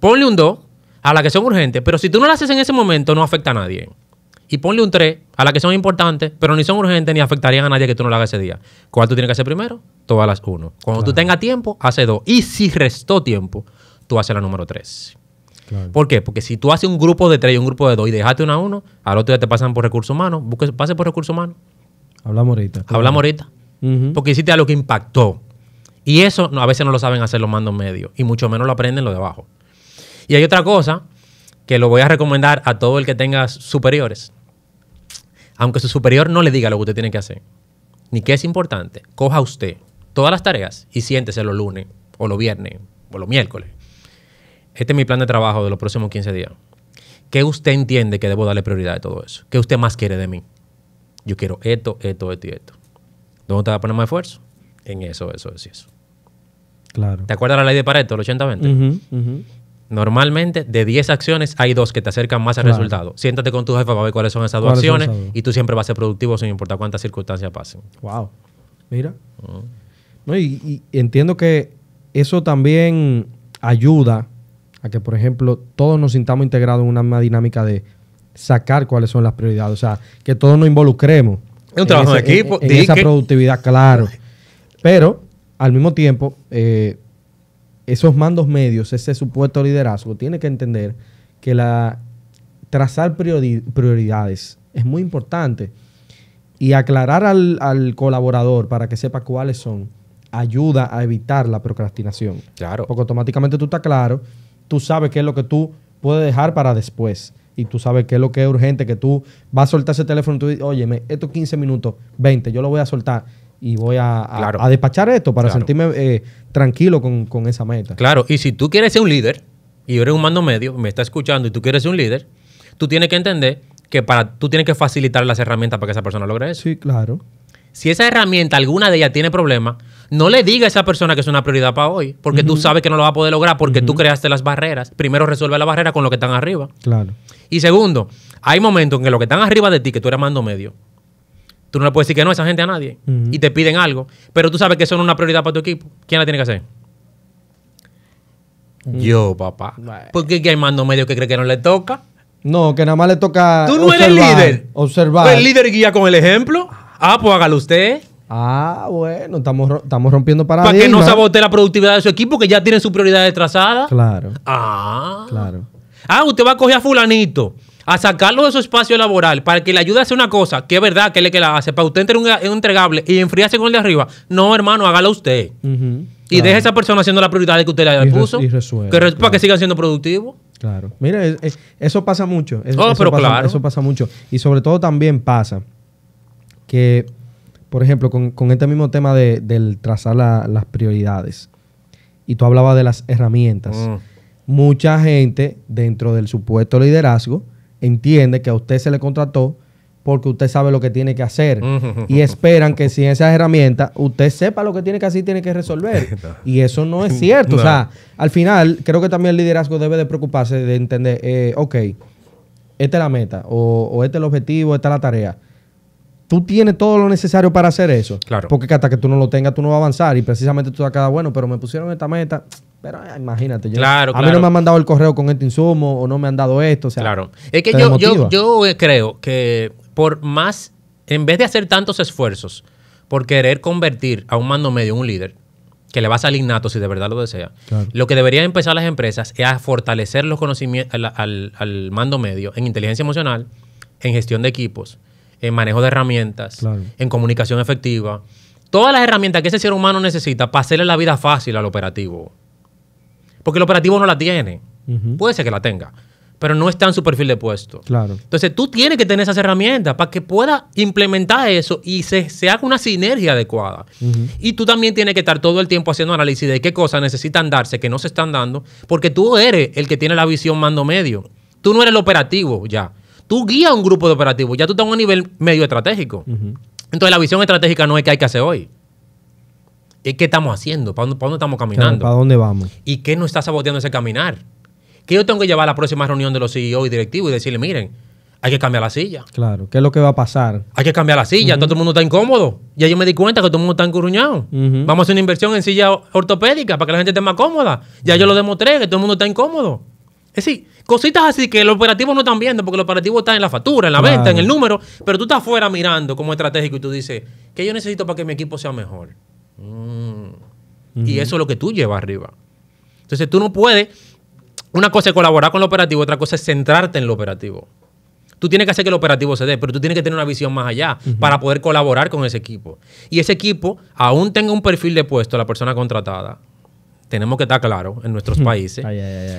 [SPEAKER 1] Ponle un 2 a la que son urgentes, pero si tú no la haces en ese momento no afecta a nadie. Y ponle un 3 a la que son importantes, pero ni son urgentes ni afectarían a nadie que tú no la hagas ese día. ¿Cuál tú tienes que hacer primero? Todas las 1. Cuando tú tengas tiempo, hace 2. Y si restó tiempo, tú haces la número 3. ¿Por qué? Porque si tú haces un grupo de 3 y un grupo de 2 y dejaste una 1, al otro día te pasan por recursos humanos, pase por recursos humanos.
[SPEAKER 2] Hablamos ahorita. habla Hablamos
[SPEAKER 1] ahorita. Porque hiciste algo que impactó. Y eso a veces no lo saben hacer los mandos medios. Y mucho menos lo aprenden los de abajo. Y hay otra cosa que lo voy a recomendar a todo el que tenga superiores. Aunque su superior no le diga lo que usted tiene que hacer, ni qué es importante, coja usted todas las tareas y siéntese los lunes, o los viernes, o los miércoles. Este es mi plan de trabajo de los próximos 15 días. ¿Qué usted entiende que debo darle prioridad a todo eso? ¿Qué usted más quiere de mí? yo quiero esto, esto, esto y esto. ¿Dónde te vas a poner más esfuerzo? En eso, eso, eso eso. Claro. ¿Te acuerdas la ley de Pareto, el
[SPEAKER 2] 80-20?
[SPEAKER 1] Normalmente, de 10 acciones, hay dos que te acercan más al resultado. Siéntate con tu jefe para ver cuáles son esas dos acciones y tú siempre vas a ser productivo sin importar cuántas circunstancias pasen. Wow.
[SPEAKER 2] Mira. no, y, entiendo que eso también ayuda a que, por ejemplo, todos nos sintamos integrados en una dinámica de sacar cuáles son las prioridades. O sea, que todos nos involucremos. Es un trabajo de equipo. esa productividad, claro. Pero, al mismo tiempo, eh, esos mandos medios, ese supuesto liderazgo, tiene que entender que la trazar prioridades es muy importante. Y aclarar al, colaborador para que sepa cuáles son ayuda a evitar la procrastinación. Claro. Porque automáticamente tú estás claro, tú sabes qué es lo que tú puedes dejar para después y tú sabes qué es lo que es urgente, que tú vas a soltar ese teléfono y tú dices, oye, estos 15 minutos, 20, yo lo voy a soltar y voy a, a, despachar esto para sentirme eh, tranquilo con, con, esa meta.
[SPEAKER 1] Claro, y si tú quieres ser un líder, y eres un mando medio, me está escuchando y tú quieres ser un líder, tú tienes que entender que para tú tienes que facilitar las herramientas para que esa persona logre eso. Sí, claro si esa herramienta, alguna de ellas tiene problemas, no le diga a esa persona que es una prioridad para hoy, porque tú sabes que no lo va a poder lograr porque tú creaste las barreras. Primero resuelve la barrera con lo que están arriba. Claro. Y segundo, hay momentos en que lo que están arriba de ti, que tú eres mando medio, tú no le puedes decir que no a esa gente a nadie y te piden algo, pero tú sabes que eso no es una prioridad para tu equipo. ¿Quién la tiene que hacer?
[SPEAKER 2] Yo, papá. ¿Por
[SPEAKER 1] Porque hay mando medio que cree que no le toca.
[SPEAKER 2] No, que nada más le toca. Tú no eres líder. Observar. Pues el
[SPEAKER 1] líder guía con el ejemplo. Ah, pues hágalo usted.
[SPEAKER 2] Ah, bueno, estamos, estamos rompiendo paradigmas. Para que no sabote
[SPEAKER 1] la productividad de su equipo, que ya tiene su prioridad trazada. Claro. Ah. Claro. Ah, usted va a coger a fulanito, a sacarlo de su espacio laboral para que le ayude a hacer una cosa, que es verdad que es que la hace, para usted entre un, eh, un, entregable y enfriarse con el de arriba. No, hermano, hágalo usted. Y deje a esa persona haciendo la prioridad que usted le puso. Y resuelve, Para que siga siendo productivo.
[SPEAKER 2] Claro. Mira, eso pasa mucho. Oh, claro. Eso pasa mucho. Y sobre todo también pasa que, por ejemplo, con, este mismo tema de, del trazar las prioridades, y tú hablabas de las herramientas, mm. mucha gente dentro del supuesto liderazgo entiende que a usted se le contrató porque usted sabe lo que tiene que hacer mm. y esperan que sin esas herramientas usted sepa lo que tiene que hacer y tiene que resolver. Y eso no es cierto. O sea, al final creo que también el liderazgo debe de preocuparse de entender, eh, ok, esta es la meta o, o este es el objetivo, esta es la tarea tú tienes todo lo necesario para hacer eso. Claro. Porque hasta que tú no lo tengas, tú no vas a avanzar. Y precisamente tú vas a bueno, pero me pusieron esta meta. Pero imagínate, yo, claro, a mí no me han mandado el correo con este insumo o no me han dado esto. claro. Es que yo, eh,
[SPEAKER 1] creo que por más, en vez de hacer tantos esfuerzos por querer convertir a un mando medio en un líder, que le va a salir nato si de verdad lo desea, lo que deberían empezar las empresas es a fortalecer los conocimientos al mando medio en inteligencia emocional, en gestión de equipos, en manejo de herramientas, en comunicación efectiva. Todas las herramientas que ese ser humano necesita para hacerle la vida fácil al operativo. Porque el operativo no la tiene. Puede ser que la tenga, pero no está en su perfil de puesto.
[SPEAKER 2] Entonces
[SPEAKER 1] tú tienes que tener esas herramientas para que pueda implementar eso y se, haga una sinergia adecuada. Y tú también tienes que estar todo el tiempo haciendo análisis de qué cosas necesitan darse, que no se están dando, porque tú eres el que tiene la visión mando medio. Tú no eres el operativo ya tú guías un grupo de operativos, ya tú estás a un nivel medio estratégico. Entonces la visión estratégica no es qué hay que hacer hoy. Es qué estamos haciendo, para dónde, estamos caminando. para dónde vamos. Y qué nos está saboteando ese caminar. ¿Qué yo tengo que llevar a la próxima reunión de los CEO y directivos y decirle, miren, hay que cambiar la silla.
[SPEAKER 2] Claro, ¿qué es lo que va a pasar?
[SPEAKER 1] Hay que cambiar la silla, todo el mundo está incómodo. Ya yo me di cuenta que todo el mundo está encurruñado. Vamos a hacer una inversión en silla ortopédica para que la gente esté más cómoda. Ya yo lo demostré, que todo el mundo está incómodo. Es decir, cositas así que los operativos no están viendo, porque los operativos están en la factura, en la venta, en el número, pero tú estás afuera mirando como estratégico y tú dices, ¿qué yo necesito para que mi equipo sea mejor? Mm. Y eso es lo que tú llevas arriba. Entonces tú no puedes, una cosa es colaborar con el operativo, otra cosa es centrarte en el operativo. Tú tienes que hacer que el operativo se dé, pero tú tienes que tener una visión más allá para poder colaborar con ese equipo. Y ese equipo aún tenga un perfil de puesto, la persona contratada, tenemos que estar claros en nuestros hmm. países.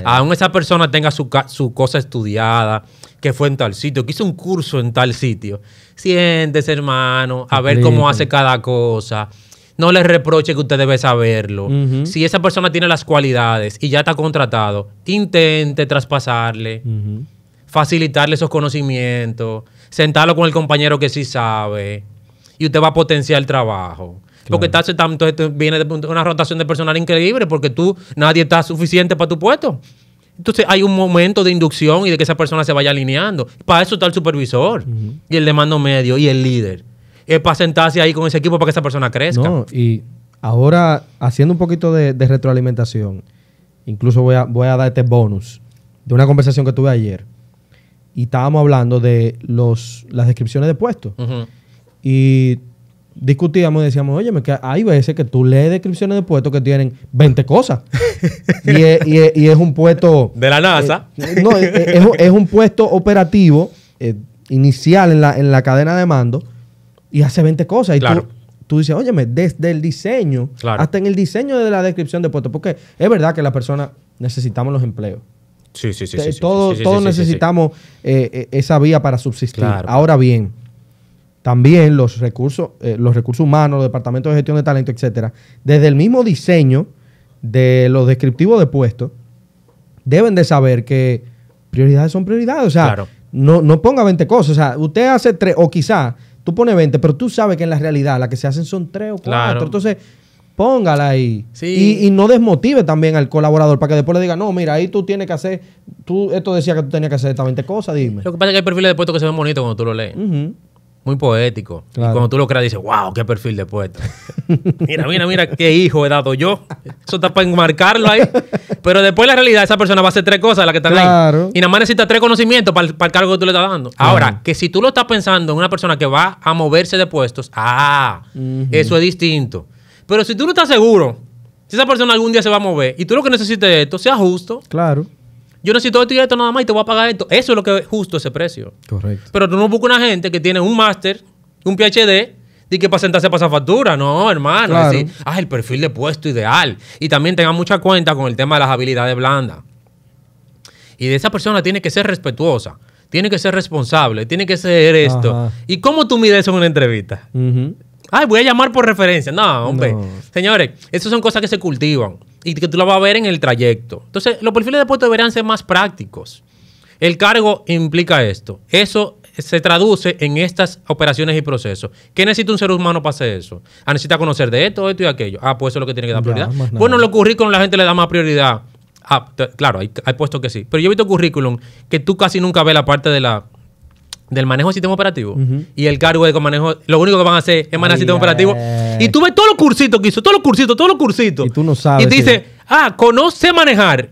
[SPEAKER 1] Aún esa persona tenga su, cosa estudiada, que fue en tal sitio, que hizo un curso en tal sitio. Siéntese, hermano, a ver cómo hace cada cosa. No le reproche que usted debe saberlo. Si esa persona tiene las cualidades y ya está contratado, intente traspasarle, facilitarle esos conocimientos, sentarlo con el compañero que sí sabe y usted va a potenciar el trabajo. Porque estás, entonces viene de una rotación de personal increíble porque tú, nadie está suficiente para tu puesto. Entonces hay un momento de inducción y de que esa persona se vaya alineando. Para eso está el supervisor y el de mando medio y el líder. Es para sentarse ahí con ese equipo para que esa persona crezca. No,
[SPEAKER 2] y ahora, haciendo un poquito de, retroalimentación, incluso voy a, dar este bonus de una conversación que tuve ayer. Y estábamos hablando de las descripciones de puestos. Y discutíamos y decíamos, oye, que hay veces que tú lees descripciones de puestos que tienen 20 cosas. y, es, un puesto... De la NASA. Eh, no, es, un puesto operativo eh, inicial en la, cadena de mando y hace 20 cosas. Y tú, dices, óyeme, desde el diseño, hasta en el diseño de la descripción de puestos. porque es verdad que las personas necesitamos los empleos.
[SPEAKER 1] Sí, sí, sí. Todos necesitamos
[SPEAKER 2] esa vía para subsistir. Ahora bien, también los recursos, eh, los recursos humanos, los departamentos de gestión de talento, etcétera, desde el mismo diseño de los descriptivos de puestos, deben de saber que prioridades son prioridades. O sea, no, no ponga 20 cosas. O sea, usted hace tres, o quizás tú pones 20, pero tú sabes que en la realidad las que se hacen son tres o cuatro. Entonces, póngala ahí. Y, y, no desmotive también al colaborador para que después le diga, no, mira, ahí tú tienes que hacer, tú esto decía que tú tenías que hacer estas 20 cosas, dime. Lo
[SPEAKER 1] que pasa es que hay perfiles de puestos que se ven bonitos cuando tú lo lees muy poético. Y cuando tú lo creas, dices, wow, qué perfil de poeta. mira, mira, mira qué hijo he dado yo. Eso está para enmarcarlo ahí. Pero después la realidad, esa persona va a hacer tres cosas, la que están ahí. Y nada más necesita tres conocimientos para el, cargo que tú le estás dando. Ahora, que si tú lo estás pensando en una persona que va a moverse de puestos, ah, eso es distinto. Pero si tú no estás seguro, si esa persona algún día se va a mover y tú lo que necesitas es esto, sea justo. Claro. Yo necesito esto y esto nada más y te voy a pagar esto. Eso es lo que es justo ese precio. Correcto. Pero tú no buscas una gente que tiene un máster, un PhD, y que para sentarse pasa factura. No, hermano. ah, el perfil de puesto ideal. Y también tenga mucha cuenta con el tema de las habilidades blandas. Y de esa persona tiene que ser respetuosa, tiene que ser responsable, tiene que ser esto. ¿Y cómo tú mides eso en una entrevista? Ay, voy a llamar por referencia. No, hombre. Señores, esas son cosas que se cultivan y que tú la vas a ver en el trayecto. Entonces, los perfiles de puesto deberían ser más prácticos. El cargo implica esto. Eso se traduce en estas operaciones y procesos. ¿Qué necesita un ser humano para hacer eso? Ah, necesita conocer de esto, esto y aquello. Ah, pues eso es lo que tiene que dar prioridad. bueno, los currículum la gente le da más prioridad. Ah, claro, hay, hay puestos que sí. Pero yo he visto currículum que tú casi nunca ves la parte de la, del manejo del sistema operativo y el cargo de manejo, lo único que van a hacer es manejar el sistema operativo. Y tú ves todos los cursitos que hizo, todos los cursitos, todos los cursitos. Y tú no sabes. Y te dice, ah, conoce manejar.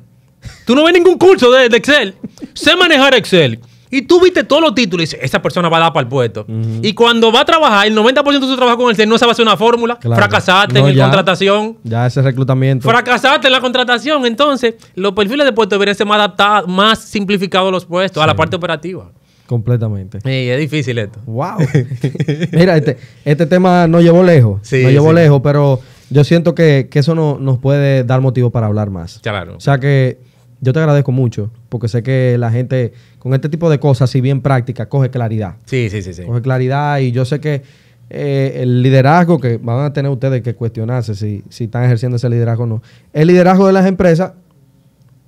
[SPEAKER 1] Tú no ves ningún curso de, Excel. sé manejar Excel. Y tú viste todos los títulos y dices, esa persona va a dar para el puesto. Y cuando va a trabajar, el 90% de su trabajo con el no se va hacer una fórmula. Fracasaste en la contratación.
[SPEAKER 2] Ya ese reclutamiento.
[SPEAKER 1] Fracasaste en la contratación. Entonces, los perfiles de puesto deberían ser más adaptados, más simplificados los puestos a la parte operativa.
[SPEAKER 2] Completamente.
[SPEAKER 1] Y es difícil esto. ¡Wow!
[SPEAKER 2] Mira, este, este tema no llevó lejos. Sí, nos llevó lejos, pero yo siento que, que eso no, nos puede dar motivo para hablar más. Claro. O sea que yo te agradezco mucho, porque sé que la gente con este tipo de cosas, si bien práctica, coge claridad. Sí, sí, sí. sí. Coge claridad y yo sé que eh, el liderazgo que van a tener ustedes que cuestionarse si, están ejerciendo ese liderazgo o no. El liderazgo de las empresas,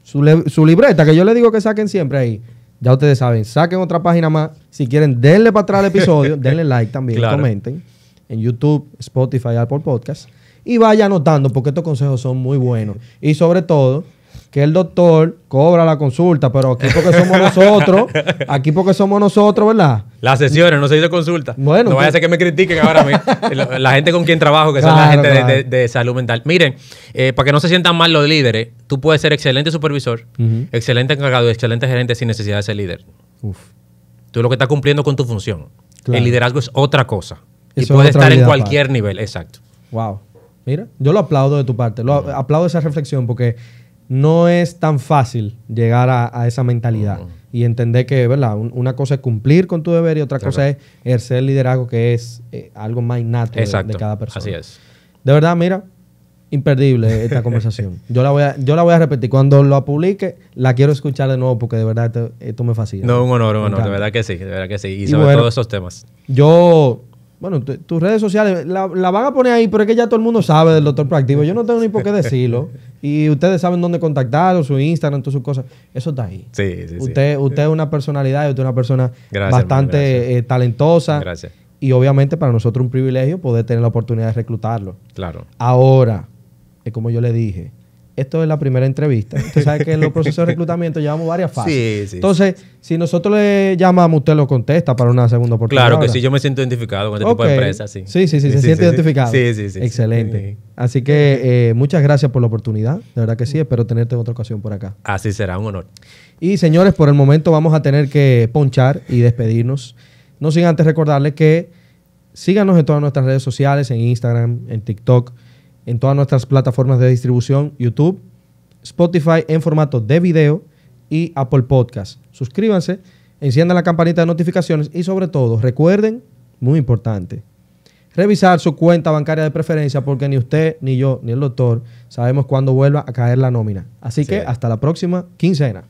[SPEAKER 2] su, su libreta, que yo le digo que saquen siempre ahí ya ustedes saben, saquen otra página más. Si quieren, denle para atrás el episodio, denle like también, comenten en YouTube, Spotify, Apple Podcast. Y vaya anotando, porque estos consejos son muy buenos. Y sobre todo, que el doctor cobra la consulta, pero aquí porque somos nosotros, aquí porque somos nosotros, ¿verdad?
[SPEAKER 1] Las sesiones, no se hizo consulta. Bueno, no vaya a pues. ser que me critiquen ahora a mí. La, gente con quien trabajo, que son la gente de, salud mental. Miren, eh, para que no se sientan mal los líderes, tú puedes ser excelente supervisor, excelente encargado, excelente gerente sin necesidad de ser líder. Uf. Tú lo que estás cumpliendo con tu función. El liderazgo es otra cosa. y puede estar en cualquier nivel, exacto. Wow.
[SPEAKER 2] Mira, yo lo aplaudo de tu parte, lo aplaudo esa reflexión porque no es tan fácil llegar a, esa mentalidad y entender que, ¿verdad? una cosa es cumplir con tu deber y otra cosa es ejercer el liderazgo, que es eh, algo más innato de, cada persona. Así es. De verdad, mira, imperdible esta conversación. yo, la voy a, yo la voy a repetir. Cuando la publique, la quiero escuchar de nuevo porque de verdad esto, me fascina. No, un honor, un honor. De verdad
[SPEAKER 1] que sí, de verdad que sí. Y, sobre esos temas.
[SPEAKER 2] Yo bueno, tus redes sociales, la, van a poner ahí, pero es que ya todo el mundo sabe del doctor Proactivo. Yo no tengo ni por qué decirlo. Y ustedes saben dónde contactarlo, su Instagram, todas sus cosas. Eso está ahí. Sí, sí, sí. Usted es una personalidad, usted es una persona bastante eh, talentosa. Gracias. Y obviamente para nosotros un privilegio poder tener la oportunidad de reclutarlo. Claro. Ahora, es como yo le dije, esto es la primera entrevista. Usted sabe que en los procesos de reclutamiento llevamos varias fases. Sí, sí. Entonces, si nosotros le llamamos, usted lo contesta para una segunda oportunidad. Claro que sí, yo me siento identificado con este tipo de empresa, sí. Sí, sí, se siente identificado. Sí, sí, sí. Excelente. Así que eh, muchas gracias por la oportunidad. De verdad que sí, espero tenerte en otra ocasión por acá. Así será, un honor. Y señores, por el momento vamos a tener que ponchar y despedirnos. No sin antes recordarles que síganos en todas nuestras redes sociales, en Instagram, en TikTok en todas nuestras plataformas de distribución, YouTube, Spotify en formato de video y Apple Podcast. Suscríbanse, enciendan la campanita de notificaciones y sobre todo recuerden, muy importante, revisar su cuenta bancaria de preferencia porque ni usted, ni yo, ni el doctor sabemos cuándo vuelva a caer la nómina. Así que hasta la próxima quincena.